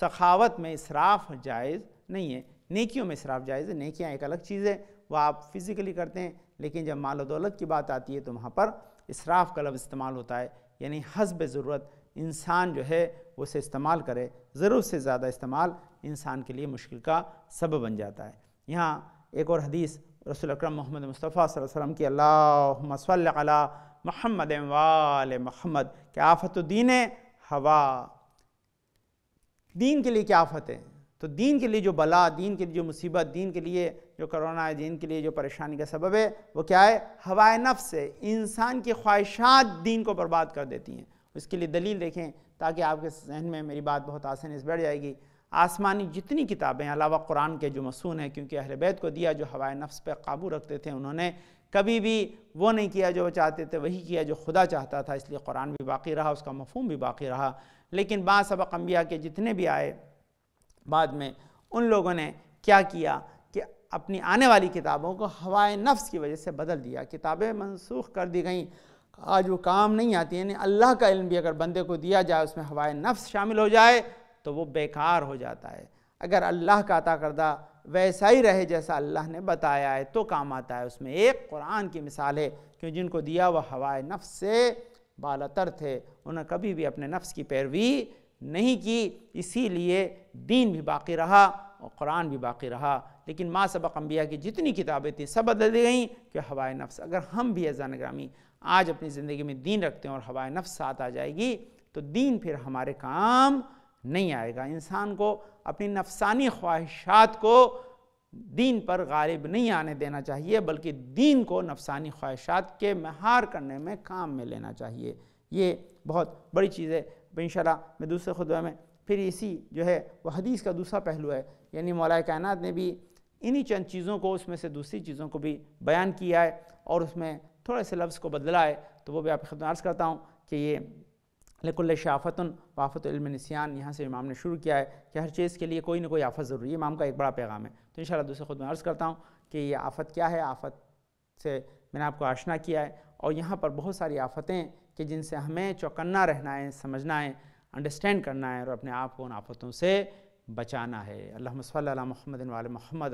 सखावत में इसराफ जायज़ नहीं है नेकियों में इसराफ जायज़ है नेकियाँ एक अलग चीज़ है वह आप फिज़िकली करते हैं लेकिन जब माल दौलत की बात आती है तो वहाँ पर इसराफ का लफ्ज़ इस्तेमाल होता है यानी हसब ज़रूरत इंसान जो है उसे इस्तेमाल करे ज़रूरत से ज़्यादा इस्तेमाल इंसान के लिए मुश्किल का सब बन जाता है यहाँ एक और हदीस रसूल अकरम मोहम्मद मुस्तफ़ा वसम की अल्लाह महमद वाल महमद क्या आफत तो दीन हवा दीन के लिए क्या आफत है तो दीन के लिए जो बला दीन के लिए जो मुसीबत दीन के लिए जो करोना है दीन के लिए जो परेशानी का सबब है वो क्या है हवाए नफ्स है इंसान की ख्वाहिशात दीन को बर्बाद कर देती हैं इसके लिए दलील देखें ताकि आपके जहन में मेरी बात बहुत आसानी से बैठ जाएगी आसमानी जितनी किताबें अलावा कुरान के जो मसून हैं क्योंकि अहर बैत को दिया जो हवाए नफ्स पर काबू रखते थे उन्होंने कभी भी वो नहीं किया जो वो चाहते थे वही किया जो खुदा चाहता था इसलिए कुरान भी बाकी रहा उसका मफहम भी बाकी रहा लेकिन बा सबक अम्बिया के जितने भी आए बाद में उन लोगों ने क्या किया कि अपनी आने वाली किताबों को हवाए नफ्स की वजह से बदल दिया किताबें मनसूख कर दी गईं आज वो काम नहीं आती यानी अल्लाह का इल्म भी अगर बंदे को दिया जाए उसमें हवाए नफ्स शामिल हो जाए तो वो बेकार हो जाता है अगर अल्लाह का अता करदा वैसा ही रहे जैसा अल्लाह ने बताया है तो काम आता है उसमें एक कुरान की मिसाल है क्योंकि जिनको दिया वह हवाए नफ्स से बालतर थे उन्हें कभी भी अपने नफ्स की पैरवी नहीं की इसीलिए दीन भी बाकी रहा और कुरान भी बाकी रहा लेकिन माँ सबक अम्बिया की जितनी किताबें थी सब बदल दी गई कि हवाए नफ्स अगर हम भी एजान ग्रामी आज अपनी ज़िंदगी में दीन रखते हैं और हवाए नफ्स साथ आ जाएगी तो दीन फिर हमारे काम नहीं आएगा इंसान को अपनी नफसानी ख्वाहिशात को दीन पर गालिब नहीं आने देना चाहिए बल्कि दीन को नफसानी ख्वाहिशात के महार करने में काम में लेना चाहिए ये बहुत बड़ी चीज़ है इन मैं दूसरे खुतबे में फिर इसी जो है वह हदीस का दूसरा पहलू है यानी मौलाए कायनात ने भी इन्हीं चंद चीज़ों को उसमें से दूसरी चीज़ों को भी बयान किया है और उसमें थोड़े से लफ्ज़ को बदला है तो वो भी आप खदम अर्ज़ करता हूँ कि ये लकुल्ल शाफ़तन वाफ़त नसियान यहाँ से इमाम ने शुरू किया है कि हर चीज़ के लिए कोई ना कोई आफ़त ज़रूरी है इमाम का एक बड़ा पैगाम है तो इन शाला दूसरे खुद में अर्ज़ करता हूँ कि ये आफ़त क्या है आफ़त से मैंने आपको आशना किया है और यहाँ पर बहुत सारी आफ़तें कि जिनसे हमें चौकन्ना रहना है समझना है अंडरस्टैंड करना है और अपने आप को उन आफतों से बचाना है अल्लाम सल महमद वाल महमद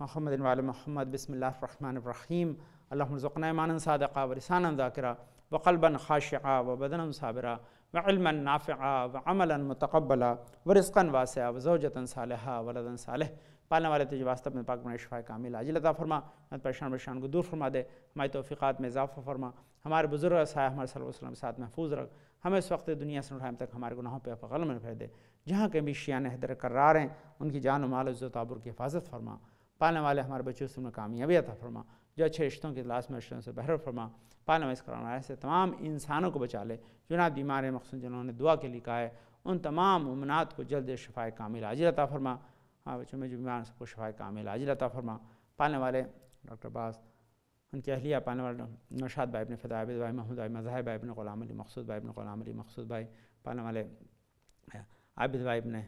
महमद वाल महमद बसमीम अल्लाज़ुक़नामान सदक़ा वरसान ज़ाकरा वक़लबन खाशा व बदन साबरा वलमन नाफ़ा व अमला मतकबला व रस्कन वासा व जौजतन सालह वलदन साल पालने वाले तुझे वास्तव में पाक शफा कामिल आजिल अता फरमा परेशान परेशान को दूर फरमा दे हमारी तोफ़ीक़ात में इजाफ़ा फरमा हमारे बुज़ुर्ग साहब हमारे सल्लल्लाहु अलैहि वसल्लम के साथ महफूज रख हमें इस वक्त दुनिया से उठाए तक हमारे गुनाहों पर फ़ल में फैदे दे जहाँ कहीं भी शियान हैदर करार हैं उनकी जान माल इज़्ज़त की हिफाजत फरमा पालने वाले हमारे बच्चों से उन्हें कामयाबी अता फरमा जो अच्छे रिश्तों की तलाश में रिश्तों से बहर फरमा पालने वाले कराने वाले तमाम इंसानों को बचा ले जुना बीमार मखसूस जिन्होंने दुआ के लिए कहा है उन तमाम उमनात को जल्द शफाए कामिल आजिल अता फरमा हाँ बच्चों में जो बीमार सबको शफाय कामिल आजिल अता फरमा पालने वाले डॉक्टर बास उनके अहलिया पाने वाला नौशाद भाई अपने फ़तह आबिद भाई महमूद भाई मज़ाह भाई अपने ग़ुलाम अली मकसूद भाई अपने ग़ुलाम अली मकसूद भाई पाने वाले आबिद भाई अपने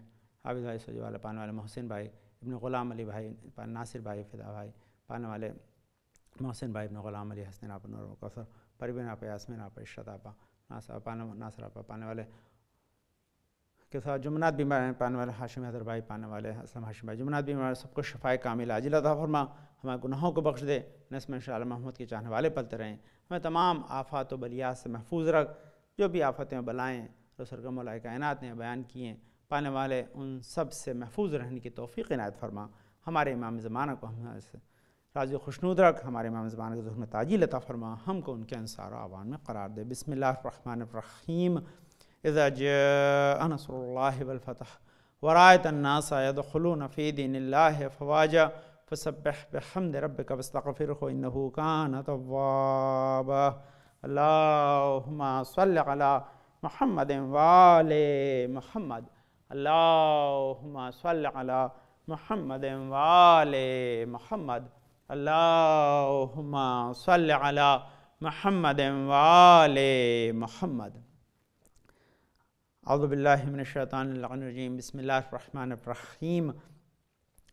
आबिद भाई सोज वाले पाने वाले मोहसिन भाई अपने ग़ुलाम अली भाई नासिर भाई फ़िदा भाई पाने वाले मोहसिन भाई अपने ग़ुलाम अली हसन आप कसर परवीन आप यासमिन आप इशरत आपा नासरा पाने नासर आपा पाने वाले के साथ जुमनात बीमार पाने वाले हाशिम हजर भाई पाने वाले असलम हाशिम भाई जुमनात बीमार सबको शफाए कामिल आजिला था फरमा हमारे गुनाहों को बख्श दे नसम शाल महमद के चाहने वाले पलते रहें हमें तमाम आफात व बलियात से महफूज रख जो भी आफतें बलाएँ तो सरगम कायनत ने बयान किए पाने वाले उन सब से महफूज रहने की तोफ़ी इनायत फरमा हमारे इमाम ज़माना को हम राज खुशनूद रख हमारे इमाम ज़माना के जहन ताजी लता फरमा हमको उनके अनसार आवान में करार दे बसमीम इज़ाजनसल्लाफ़तः वरायत अन्नासद दिन फ़वाजा فسبح بحمد ربك واستغفره إنه كان توابا اللهم صل على محمد وآل محمد اللهم صل على محمد وآل محمد اللهم صل على محمد وآل محمد أعوذ بالله من الشيطان اللعين الرجيم بسم الله الرحمن الرحيم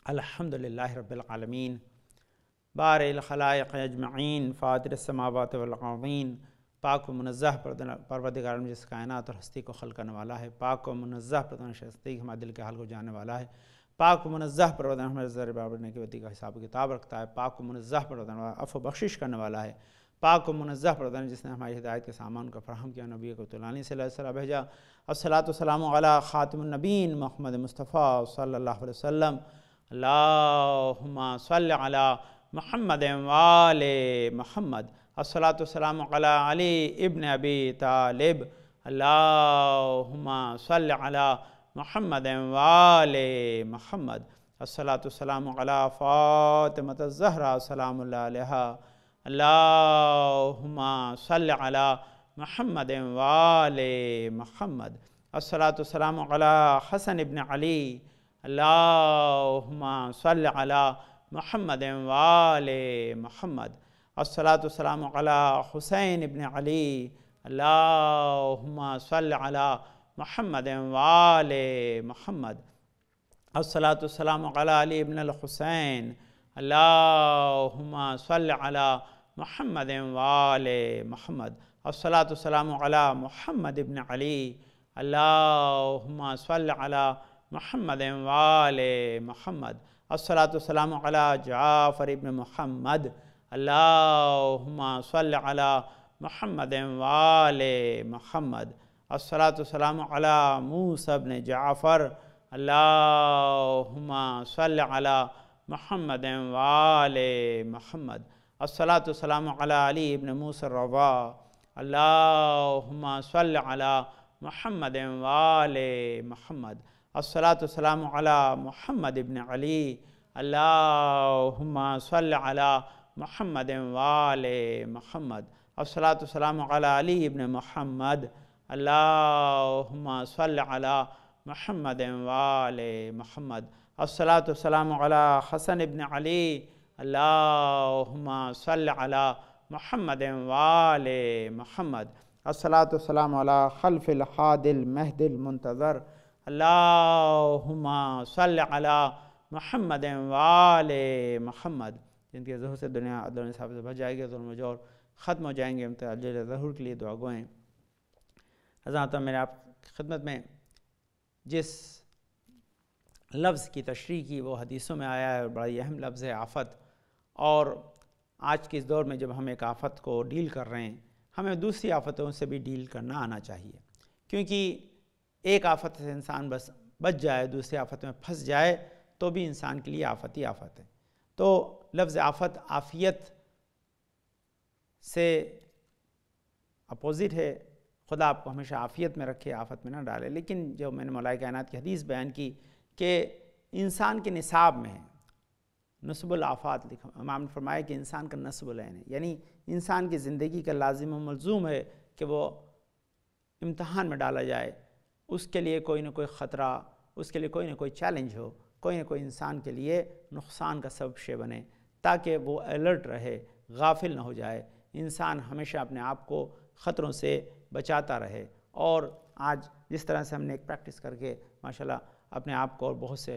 العالمين بار الخلائق اجمعين فاطر समावत والارضين पाक मनज़ह परवदगार जिस कायनात और हस्ती को खल करने वाला है पाक व मनज़ह हस्ती हमारे दिल के हाल को जानने वाला है पाक मनज़ह परवदन हमारे ज़र बाबरने के वती का हिसाब किताब रखता है पाक मुनज़ह परवदन अफ बख्शिश करने वाला है पाक मुनजह परदन जिसने हमारी हिदायत के सामान का फ़राहम किया नबी को तुलानी सल्ला भेजा असलात वसलाम खातमनबीन मोहम्मद मुस्तफ़ा सल्ला वसम اللهم صل على محمد وآل محمد الصلاة والسلام على علي ابن أبي طالب اللهم صل على محمد وآل محمد الصلاة والسلام على فاطمة الزهرة سلام الله عليها اللهم صل على محمد وآل محمد الصلاة والسلام على حسن بن علي اللهم صل على محمد وآل محمد الصلاة والسلام على حسين بن علي اللهم صل على محمد وآل محمد الصلاة والسلام على علي بن الحسين اللهم صل على محمد وآل محمد الصلاة والسلام على محمد بن علي اللهم صل على محمد محمد وآل محمد الصلاة والسلام على جعفر بن محمد اللهم صل على محمد وآل محمد الصلاة والسلام على موسى بن جعفر اللهم صل على محمد وآل محمد الصلاة والسلام على علي بن موسى الرضا اللهم صل على محمد وآل محمد الصلاة والسلام على محمد بن علي اللهم صل على محمد وآل محمد الصلاة والسلام على علي بن محمد اللهم صل على محمد وآل محمد الصلاة والسلام على حسن بن علي اللهم صل على محمد وآل محمد الصلاة والسلام على خلف الحاد المهدي المنتظر अल्लाहुम्मा सल अला महमद वाल महमद जिनके जहर से दुनिया अदल साहब से भर जाएगी जुलमजौर ख़त्म हो जाएंगे तो जहूर के लिए दुआ गोएँ हजरत तो मैंने आप खिदमत में जिस लफ्ज़ की तशरी की वो हदीसों में आया है और बड़ा अहम लफ्ज़ है आफ़त और आज के इस दौर में जब हम एक आफ़त को डील कर रहे हैं हमें दूसरी आफ़तों से भी डील करना आना चाहिए क्योंकि एक आफत से इंसान बस बच जाए दूसरी आफत में फंस जाए तो भी इंसान के लिए आफत ही आफत है तो लफ्ज़ आफत आफियत से अपोज़िट है खुदा आपको हमेशा आफियत में रखे आफत में ना डाले लेकिन जो मैंने मौलाए कायनात की हदीस बयान की कि इंसान के निसाब में है नसबल आफात लिखा इमाम ने फरमाया कि इंसान का नसबुलैन है यानी इंसान की ज़िंदगी का लाजिम मलजूम है कि वो इम्तहान में डाला जाए उसके लिए कोई ना कोई ख़तरा उसके लिए कोई ना कोई चैलेंज हो कोई ना कोई इंसान के लिए नुकसान का सब शे बने ताकि वो अलर्ट रहे गाफिल ना हो जाए इंसान हमेशा अपने आप को ख़तरों से बचाता रहे और आज जिस तरह से हमने एक प्रैक्टिस करके माशाल्लाह अपने आप को और बहुत से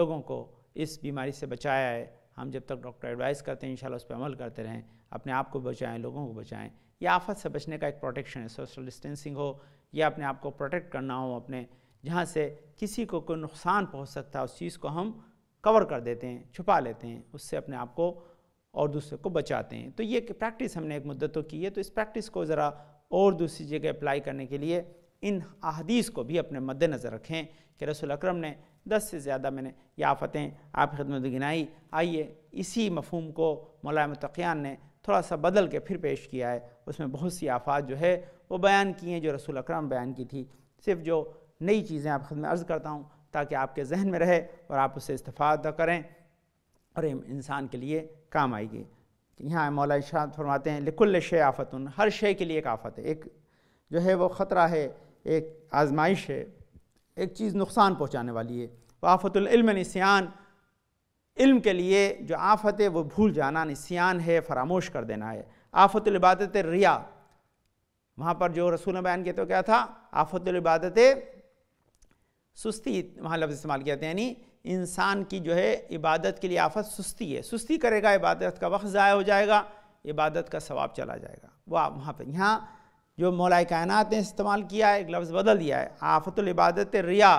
लोगों को इस बीमारी से बचाया है हम जब तक डॉक्टर एडवाइस करते हैं इंशाल्लाह उस पर अमल करते रहें अपने आप को बचाएं लोगों को बचाएं यह आफत से बचने का एक प्रोटेक्शन है सोशल डिस्टेंसिंग हो या अपने आप को प्रोटेक्ट करना हो अपने जहाँ से किसी को कोई नुकसान पहुँच सकता है उस चीज़ को हम कवर कर देते हैं छुपा लेते हैं उससे अपने आप को और दूसरे को बचाते हैं तो ये एक प्रैक्टिस हमने एक मुद्दत तो की है तो इस प्रैक्टिस को ज़रा और दूसरी जगह अप्लाई करने के लिए इन अहदीस को भी अपने मद्देनज़र रखें कि रसूल अक्रम ने दस से ज़्यादा मैंने ये आफतें आप खदमत गिनाई आइए इसी मफहम को मौलाना मतक़ियान ने थोड़ा सा बदल के फिर पेश किया है उसमें बहुत सी आफात जो है वो बयान की हैं जो रसूल अकरम बयान की थी सिर्फ जो नई चीज़ें आप खुद में अर्ज़ करता हूँ ताकि आपके जहन में रहे और आप उससे इस्तफ़ादा करें और इंसान के लिए काम आएगी यहाँ मौला इशाद फरमाते हैं लिकुल शे आफ़तन हर शे के लिए एक आफ़त है एक जो है वो ख़तरा है एक आजमाइश है एक चीज़ नुकसान पहुँचाने वाली है इल्म निस्यान इल्म के लिए जो आफत है वो भूल जाना निसियान है फरामोश कर देना है इबादत रिया वहाँ पर जो रसूल बयान किया तो क्या था इबादत सुस्ती वहाँ लफ्ज़ इस्तेमाल किया था यानी इंसान की जो है इबादत के लिए आफत सुस्ती है सुस्ती करेगा इबादत का वक्त ज़ाया हो जाएगा इबादत का सवाब चला जाएगा वह वहाँ पर यहाँ जो मौलाए कायनात ने इस्तेमाल किया है एक लफ्ज़ बदल दिया है आफत इबादत रिया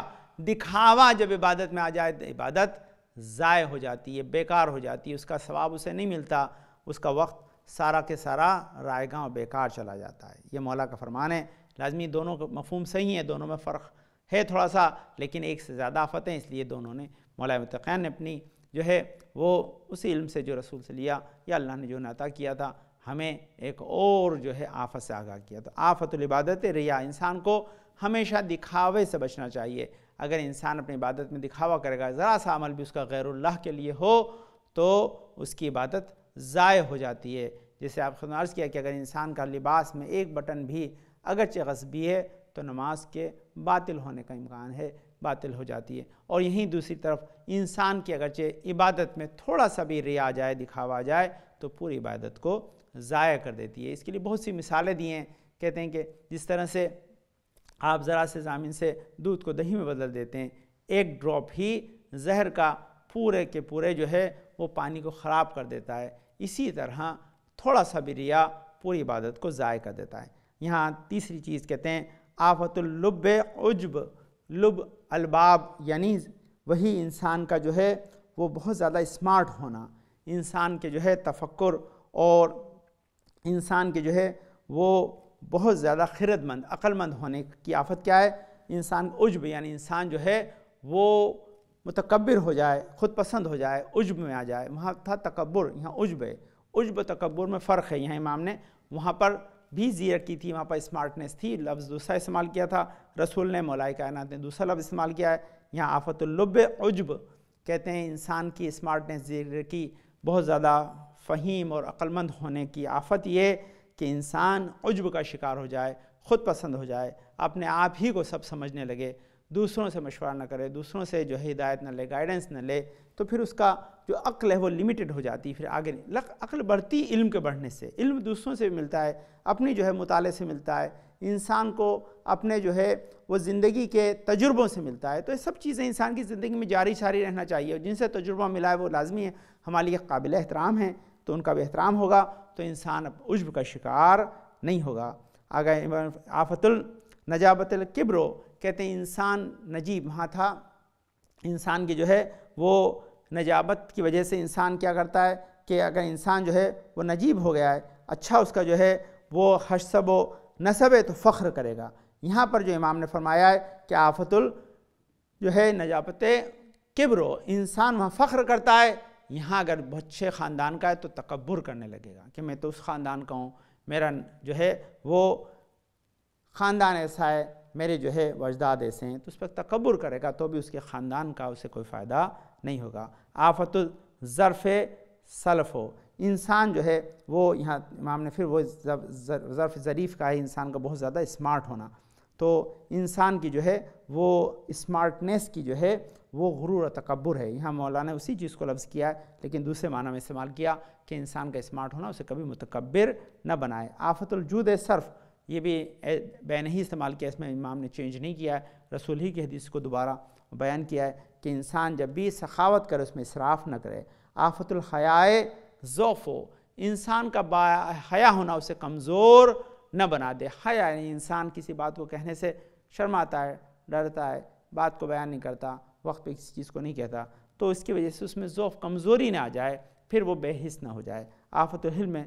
दिखावा जब इबादत में आ जाए इबादत ज़ाय हो जाती है बेकार हो जाती है उसका सवाब उसे नहीं मिलता उसका वक्त सारा के सारा रायगांव बेकार चला जाता है ये मौला का फरमान है लाजमी दोनों का मफहम सही है दोनों में फ़र्क है थोड़ा सा लेकिन एक से ज़्यादा आफतें इसलिए दोनों ने मौला मतक़ैन ने अपनी जो है वो उसी इल्म से जो रसूल से लिया या अल्लाह ने जो नाता किया था हमें एक और जो है आफत से आगाह किया तो आफतुल इबादत रिया इंसान को हमेशा दिखावे से बचना चाहिए अगर इंसान अपनी इबादत में दिखावा करेगा ज़रा सा अमल भी उसका गैरुल्लाह के लिए हो तो उसकी इबादत ज़ाय हो जाती है जैसे आप खुदार्ज किया कि अगर इंसान का लिबास में एक बटन भी अगरचे गस्बी है तो नमाज के बातिल होने का इम्कान है बातिल हो जाती है और यहीं दूसरी तरफ इंसान की अगरचे इबादत में थोड़ा सा भी रिया जाए दिखावा जाए तो पूरी इबादत को ज़ाया कर देती है इसके लिए बहुत सी मिसालें दी हैं कहते हैं कि जिस तरह से आप ज़रा से ज़मीन से दूध को दही में बदल देते हैं एक ड्रॉप ही जहर का पूरे के पूरे जो है वो पानी को ख़राब कर देता है इसी तरह थोड़ा सा भी रिया पूरी इबादत को ज़ाय कर देता है यहाँ तीसरी चीज़ कहते हैं आफतुल्लुब उजब लुब अलबाब यानी वही इंसान का जो है वो बहुत ज़्यादा स्मार्ट होना इंसान के जो है तफक् और इंसान के जो है वो बहुत ज़्यादा खिरतमंद अक्लमंद होने की आफत क्या है इंसान उज्ब यानी इंसान जो है वो मतकबर हो जाए खुद पसंद हो जाए उज्ब में आ जाए वहाँ था तकबर यहाँ उज्ब है उज्ब तकबर में फ़र्क है यहाँ इमाम ने वहाँ पर भी जीर की थी वहाँ पर स्मार्टनेस थी लफ्ज़ दूसरा इस्तेमाल किया था रसूल ने मौलाई कायनात ने दूसरा लफ्ज़ इस्तेमाल किया है यहाँ आफतुल्लुब उज्ब कहते हैं इंसान की स्मार्टनेस जीर की बहुत ज़्यादा फ़हीम और अक्लमंद होने की आफत ये कि इंसान उज्ब का शिकार हो जाए ख़ुद पसंद हो जाए अपने आप ही को सब समझने लगे दूसरों से मशवरा ना करे दूसरों से जो है हिदायत ना ले गाइडेंस ना ले तो फिर उसका जो अक्ल है वो लिमिटेड हो जाती है फिर आगे लक अक्ल बढ़ती इल्म के बढ़ने से इल्म दूसरों से भी मिलता है अपनी जो है मुताले से मिलता है इंसान को अपने जो है वो ज़िंदगी के तजुर्बों से मिलता है तो ये सब चीज़ें इंसान की ज़िंदगी में जारी सारी रहना चाहिए और जिनसे तजुर्बा मिला है वो लाजमी है हमारे लिए काबिल एहतराम है तो उनका एहतराम होगा तो इंसान अब उज्ब का शिकार नहीं होगा आगे आफतुल नजाबतल किब्रो कहते हैं इंसान नजीब वहाँ था इंसान की जो है वो नजाबत की वजह से इंसान क्या करता है कि अगर इंसान जो है वो नजीब हो गया है अच्छा उसका जो है वो हसब व नसब तो फ़ख्र करेगा यहाँ पर जो इमाम ने फरमाया है कि आफतुल जो है नजाबत किब्रो इंसान वहाँ फ़ख्र करता है यहाँ अगर अच्छे ख़ानदान का है तो तकबर करने लगेगा कि मैं तो उस ख़ानदान का हूँ मेरा जो है वो ख़ानदान ऐसा है मेरे जो है वजदाद ऐसे हैं तो उस पर तकबर करेगा तो भी उसके ख़ानदान का उसे कोई फ़ायदा नहीं होगा आफत ज़रफ़ सलफ़ हो इंसान जो है वो यहाँ इमाम ने फिर वो ज़रफ़ ज़रीफ़ का है इंसान का बहुत ज़्यादा स्मार्ट होना तो इंसान की जो है वो स्मार्टनेस की जो है वो गुरूर और तकबर है यहाँ मौलाना ने उसी चीज़ को लफ्ज़ किया है लेकिन दूसरे माना में इस्तेमाल किया कि इंसान का स्मार्ट होना उसे कभी मतकबर न बनाए आफतुलजूद सर्फ़ ये भी बैन ही इस्तेमाल किया इसमें इमाम ने चेंज नहीं किया है रसूल ही की हदीस को दोबारा बयान किया है कि इंसान जब भी सखावत करे उसमें इसराफ न करे आफतुलहयाए ज़ोफ़ इंसान का हया होना उसे कमज़ोर न बना दे हया यानी इंसान किसी बात को कहने से शर्माता है डरता है बात को बयान नहीं करता वक्त पे किसी चीज़ को नहीं कहता तो इसकी वजह से उसमें ज़ोफ़ कमज़ोरी ना आ जाए फिर वो बेहिस ना हो जाए आफत हिल में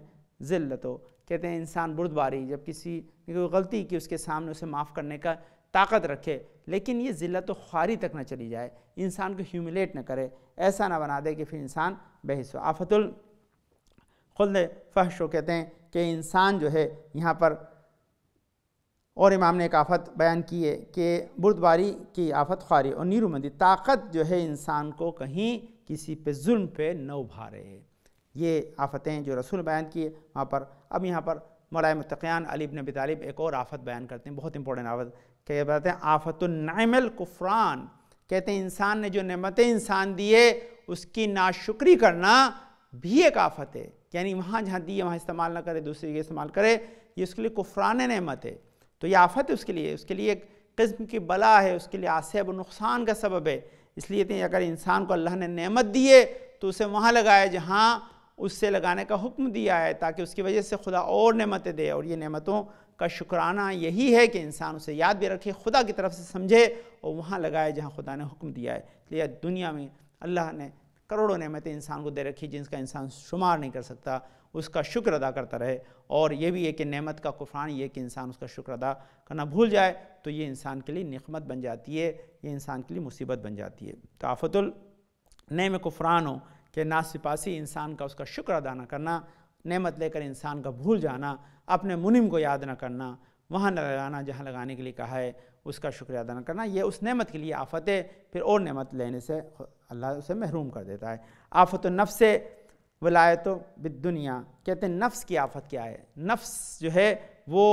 ज़िल्लत हो कहते हैं इंसान बुरदबारी जब किसी कोई गलती की उसके सामने उसे माफ़ करने का ताकत रखे लेकिन ये ज़िल्लत तो ख्वारी तक ना चली जाए इंसान को ह्यूमिलेट ना करे ऐसा ना बना दे कि फिर इंसान बेहिस हो आफतुल खुल फहश कहते हैं कि इंसान जो है यहाँ पर और इमाम ने एक आफत बयान की है कि बुर्दबारी की आफत ख्वारी और नीरुमंदी ताकत जो है इंसान को कहीं किसी पे जुल्म पे न उभारे है ये आफतें जो रसूल बयान की वहाँ पर अब यहाँ पर मौलाए मतक़यान अली इबन अबी तालिब एक और आफत बयान करते हैं बहुत इंपॉर्टेंट आफत क्या बताते हैं आफतुलनामल कुफ़रान कहते हैं इंसान ने जो नमतें इंसान दिए उसकी नाशुक्री करना भी एक आफत है यानी वहाँ जहाँ दिए वहाँ इस्तेमाल ना करे दूसरे के इस्तेमाल करे ये उसके लिए कुफ़रान नमत है तो ये आफत है उसके लिए उसके लिए एक किस्म की बला है उसके लिए आसेब नुकसान का सबब है इसलिए तो अगर इंसान को अल्लाह ने नमत दी है तो उसे वहाँ लगाए जहाँ उससे लगाने का हुक्म दिया है ताकि उसकी वजह से खुदा और नमतें दे और ये नमतों का शुक्राना यही है कि इंसान उसे याद भी रखे खुदा की तरफ से समझे और वहाँ लगाए जहाँ खुदा ने हुक्म दिया है इसलिए दुनिया में अल्लाह ने करोड़ों नमतें इंसान को दे रखी जिनका इंसान शुमार नहीं कर सकता उसका शुक्र अदा करता रहे और ये भी एक नेमत का कुफान ये कि इंसान उसका शुक्र अदा करना भूल जाए तो ये इंसान के लिए नकमत बन जाती है ये इंसान के लिए मुसीबत बन जाती है तो आफतुल नेम कुफरान हो कि नासिपासी इंसान का उसका शुक्र अदा ना करना नेमत लेकर इंसान का भूल जाना अपने मुनिम को याद ना करना वहाँ न लगाना जहाँ लगाने के लिए कहा है उसका शुक्र अदा न करना यह उस नेमत के लिए आफत है फिर और नेमत लेने से अल्लाह उसे महरूम कर देता है आफत नफ से वलायत दुनिया कहते हैं नफ्स की आफत क्या है नफ्स जो है वो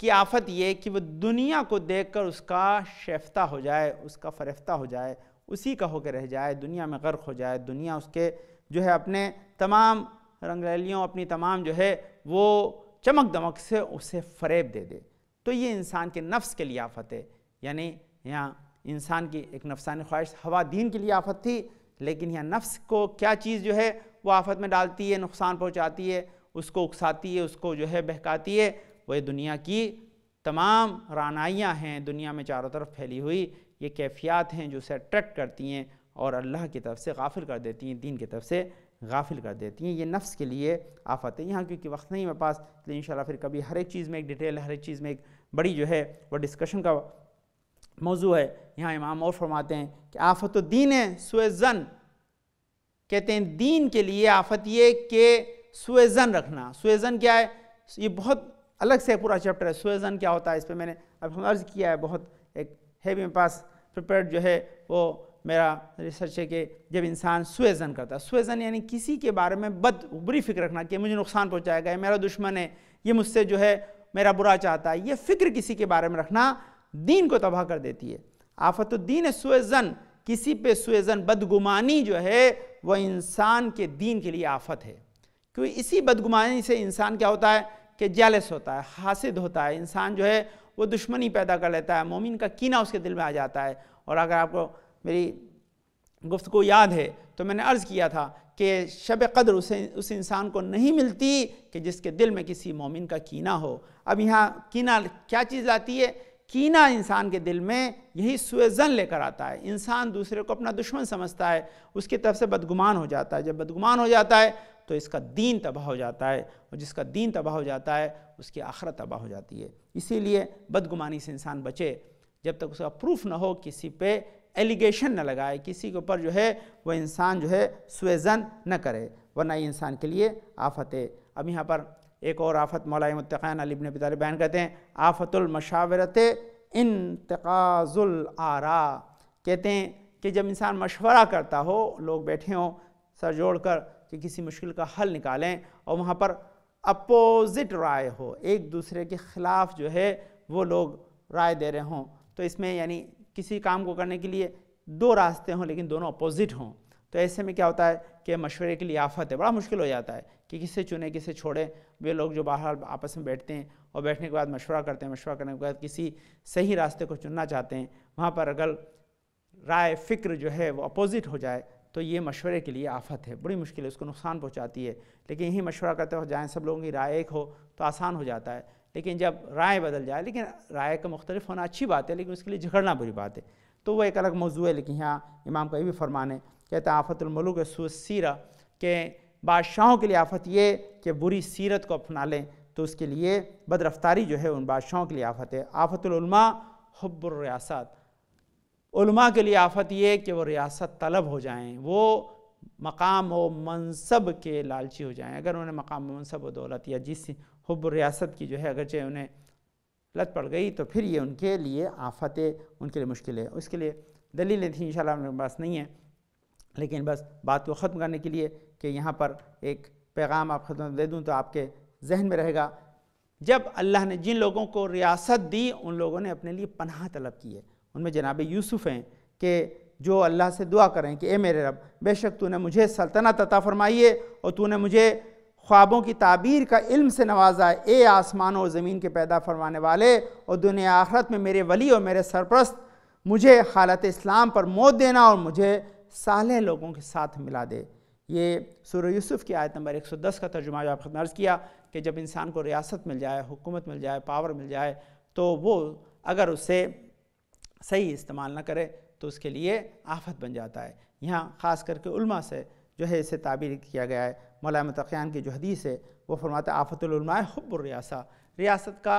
की आफत ये कि वो दुनिया को देखकर उसका शेफ्ता हो जाए उसका फरेफ्ता हो जाए उसी का होकर रह जाए दुनिया में गर्क हो जाए दुनिया उसके जो है अपने तमाम रंगरेलियों अपनी तमाम जो है वो चमक दमक से उसे फरेब दे दे तो ये इंसान के नफ्स के लिए आफत है यानी यहाँ इंसान की एक नफसानी ख्वाहिश हवा दीन के लिए आफत थी लेकिन यहाँ नफ्स को क्या चीज़ जो है वो आफत में डालती है नुकसान पहुंचाती है उसको उकसाती है उसको जो है बहकाती है वह दुनिया की तमाम रानाइयाँ हैं दुनिया में चारों तरफ फैली हुई ये कैफियात हैं जो उसे अट्रैक्ट करती हैं और अल्लाह की तरफ से गाफिल कर देती हैं दीन की तरफ से गाफिल कर देती हैं ये नफ्स के लिए आफत है यहाँ क्योंकि वक्त नहीं मेरे पास इसलिए इन फिर कभी हर एक चीज़ में एक डिटेल हर एक चीज़ में एक बड़ी जो है वह डिस्कशन का मौजू है यहाँ इमाम और फरमाते हैं कि आफत दीन है सुज़न कहते हैं दीन के लिए आफत ये के स्वेजन रखना स्वेजन क्या है ये बहुत अलग से पूरा चैप्टर है स्वेजन क्या होता है इस पर मैंने अब हम अर्ज किया है बहुत एक है मेरे पास प्रिपेयर जो है वो मेरा रिसर्च है कि जब इंसान स्वेजन करता है स्वेजन यानी किसी के बारे में बद बुरी फिक्र रखना कि मुझे नुकसान पहुँचाएगा मेरा दुश्मन है ये मुझसे जो है मेरा बुरा चाहता है ये फिक्र किसी के बारे में रखना दीन को तबाह कर देती है आफत तो दीन स्वेजन किसी पे सुजन बदगुमानी जो है वह इंसान के दीन के लिए आफत है क्योंकि इसी बदगुमानी से इंसान क्या होता है कि जैलस होता है हासिद होता है इंसान जो है वो दुश्मनी पैदा कर लेता है मोमिन का कीना उसके दिल में आ जाता है और अगर आपको मेरी गुफ्त को याद है तो मैंने अर्ज़ किया था कि शब कदर उसे उस इंसान को नहीं मिलती कि जिसके दिल में किसी मोमिन का कीना हो अब यहाँ कीना क्या चीज़ लाती है कीना इंसान के दिल में यही सुएजन लेकर आता है इंसान दूसरे को अपना दुश्मन समझता है उसकी तरफ से बदगुमान हो जाता है जब बदगुमान हो जाता है तो इसका दीन तबाह हो जाता है और जिसका दीन तबाह हो जाता है उसकी आखरत तबाह हो जाती है इसीलिए बदगुमानी से इंसान बचे जब तक उसका प्रूफ ना हो किसी पे एलिगेशन न लगाए किसी के ऊपर जो है वह इंसान जो है सुएजन न करे वरना इंसान के लिए आफत है अब यहाँ पर एक और आफत मौलाए मतक़ैन अलीबन अबी बयान कहते हैं आफतुलमशावरत आरा कहते हैं कि जब इंसान मशवरा करता हो लोग बैठे हों सर जोड़ कर कि किसी मुश्किल का हल निकालें और वहाँ पर अपोज़िट राय हो एक दूसरे के ख़िलाफ़ जो है वो लोग राय दे रहे हों तो इसमें यानी किसी काम को करने के लिए दो रास्ते हों लेकिन दोनों अपोज़िट हों तो ऐसे में क्या होता है कि मशवरे के लिए आफत है बड़ा मुश्किल हो जाता है कि किसे चुने किसे छोड़ें वे लोग जो बाहर आपस में बैठते हैं और बैठने के बाद मशवरा करते हैं मशवरा करने के बाद किसी सही रास्ते को चुनना चाहते हैं वहाँ पर अगर राय फ़िक्र जो है वो अपोज़िट हो जाए तो ये मशवरे के लिए आफत है बड़ी मुश्किल है उसको नुकसान पहुँचाती है लेकिन यही मशवरा करते हो जाएँ सब लोगों की राय एक हो तो आसान हो जाता है लेकिन जब राय बदल जाए लेकिन राय का मुख्तलिफ होना अच्छी बात है लेकिन उसके लिए झगड़ना बुरी बात है तो वो एक अलग मौजू है लेकिन यहाँ इमाम का ये भी फरमान है कहते हैं आफतुलमलूक सीरा के बादशाहों के लिए आफत ये कि बुरी सीरत को अपना लें तो उसके लिए बदरफ्तारी जो है उन बादशाहों के लिए आफत है आफतुलमा हब्बुलरियासत उलमा के लिए आफत ये कि वो रियासत तलब हो जाएं वो मकाम व मनसब के लालची हो जाएं अगर उन्हें मकाम मनसब व दौलत या जिस हब रियासत की जो है अगरचे उन्हें लत पड़ गई तो फिर ये उनके लिए आफतें उनके लिए मुश्किल है उसके लिए दलीलें थी इंशाल्लाह मेरे पास नहीं है लेकिन बस बात को ख़त्म करने के लिए कि यहाँ पर एक पैगाम आप खत्म दे दूँ तो आपके जहन में रहेगा जब अल्लाह ने जिन लोगों को रियासत दी उन लोगों ने अपने लिए पनाह तलब की है उनमें जनाब यूसुफ़ हैं कि जो अल्लाह से दुआ करें कि ए मेरे रब बेशक तूने मुझे सल्तनत अता है और तूने मुझे ख्वाबों की ताबीर का इल्म से नवाजा ए आसमान और ज़मीन के पैदा फरमाने वाले और दुनिया आखरत में मेरे वली और मेरे सरपरस्त मुझे हालत इस्लाम पर मौत देना और मुझे साले लोगों के साथ मिला दे ये सूर यूसुफ़ की आयत नंबर 110 का तर्जुमा जो आप नर्ज़ किया कि जब इंसान को रियासत मिल जाए हुकूमत मिल जाए पावर मिल जाए तो वो अगर उससे सही इस्तेमाल ना करे तो उसके लिए आफत बन जाता है यहाँ ख़ास करके उल्मा से जो है इसे ताबीर किया गया है मौला मतक़ान की जो हदीस है वो फरमाते आफतुलमाय हब रियासा रियासत का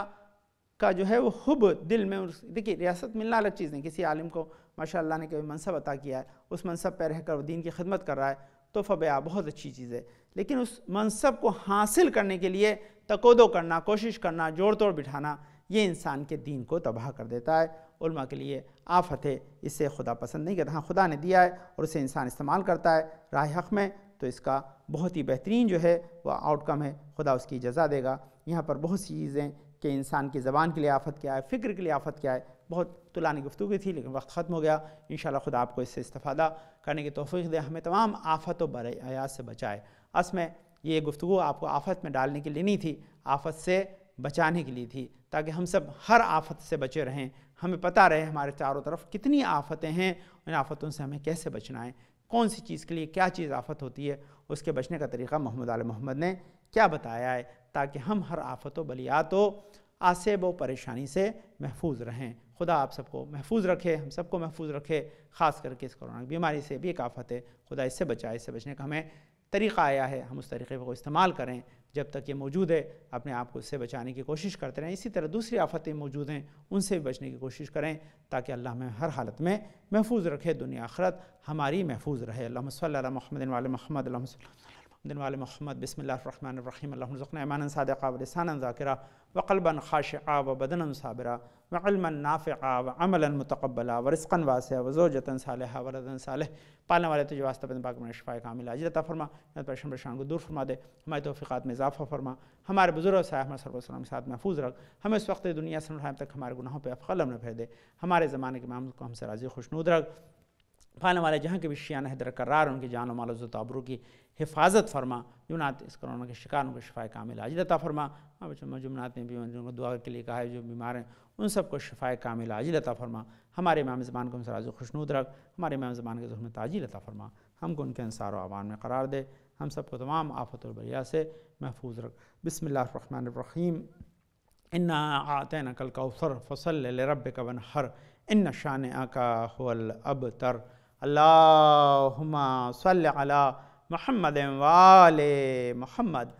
का जो है वो हब दिल में देखिए रियासत मिलना अलग चीज़ नहीं किसी आलिम को माशा ने कोई मनसब अता किया है उस मनसब पर रहकर वो दीन की खिदमत कर रहा है तो फ़बया बहुत अच्छी चीज़ है लेकिन उस मनसब को हासिल करने के लिए तकोदो करना कोशिश करना जोड़ तोड़ बिठाना ये इंसान के दीन को तबाह कर देता है उल्मा के लिए आफत है इससे खुदा पसंद नहीं करता हाँ खुदा ने दिया है और उसे इंसान इस्तेमाल करता है राय हक़ में तो इसका बहुत ही बेहतरीन जो है वह आउटकम है खुदा उसकी जजा देगा यहाँ पर बहुत सी चीज़ें कि इंसान की ज़बान के लिए आफत क्या है फ़िक्र के लिए आफत क्या है बहुत तुलानी गुफ्तु थी लेकिन वक्त ख़त्म हो गया इन खुदा आपको इससे इस्तफ़ादा करने की तोफ़ी दे हमें तमाम आफत व आयात से बचाए अस में ये गुफ्तु आपको आफत में डालने के लिए नहीं थी आफत से बचाने के लिए थी ताकि हम सब हर आफत से बचे रहें हमें पता रहे हमारे चारों तरफ कितनी आफतें हैं उन आफतों से हमें कैसे बचना है कौन सी चीज़ के लिए क्या चीज़ आफत होती है उसके बचने का तरीका मोहम्मद आल मोहम्मद ने क्या बताया है ताकि हम हर आफत व बलियात आसेब व परेशानी से महफूज रहें खुदा आप सबको महफूज रखे हम सबको महफूज रखे ख़ास करके इस कोरोना बीमारी से भी एक आफत है खुदा इससे बचाए इससे बचने का हमें तरीक़ा आया है हम उस तरीक़े को इस्तेमाल करें जब तक ये मौजूद है अपने आप को इससे बचाने की कोशिश करते रहें इसी तरह दूसरी आफतें मौजूद हैं उनसे भी बचने की कोशिश करें ताकि अल्लाह हमें हर हालत में महफूज रखे दुनिया आखरत हमारी महफूज रहे अल्लाह महमद वाल महमद वाल महमद बसमिल्लर रहीम अल्लाम ज़ुक़न ज़ाकिरा वक़लबन ख़ाश व बदन साबरा वालमनाफ़ा वमला मतकबला व रस्कन वास वज़ो जतन साल वरदन साल पालने वाले तुझे वास्तव में पाक में शफ़ा कामिल अजरता फरमा परेशान परेशान को दूर फरमा दे हमारे तोफ़ीक़ात में इजाफ़ा फरमा हमारे बुज़ुर्ग साहब सर सल्लम के साथ महफूज रख हमें इस वक्त दुनिया से तक हमारे गुनाहों पर अफ़लम न फेर दे हमारे ज़माने के मामले को हमसे राज़ी खुशनूद रख पालने वाले जहाँ के भी शियान हैदर करार उनकी मालो माल तबरू की हिफाजत फरमा यूनात इस करोना के शिकार उनके शफ़ा कामिल अजरता फरमा हाँ बच्चों में भी जिनको दुआ के लिए कहा है जो बीमार हैं उन सबको शफाय कामिल आजी लता फरमा हमारे इमाम ज़बान को सराज खुशनूद रख हमारे इमाम ज़बान के जुम्मे ताजी लता फरमा हमको उनके अनसार आवान में करार दे हम सबको तमाम आफत बरिया से महफूज रख बसमीम इन्ना आते नकल कौसर फसल रब कवन हर इन शान आका हल अब तर अल्लाह सल अला महमद वाल महमद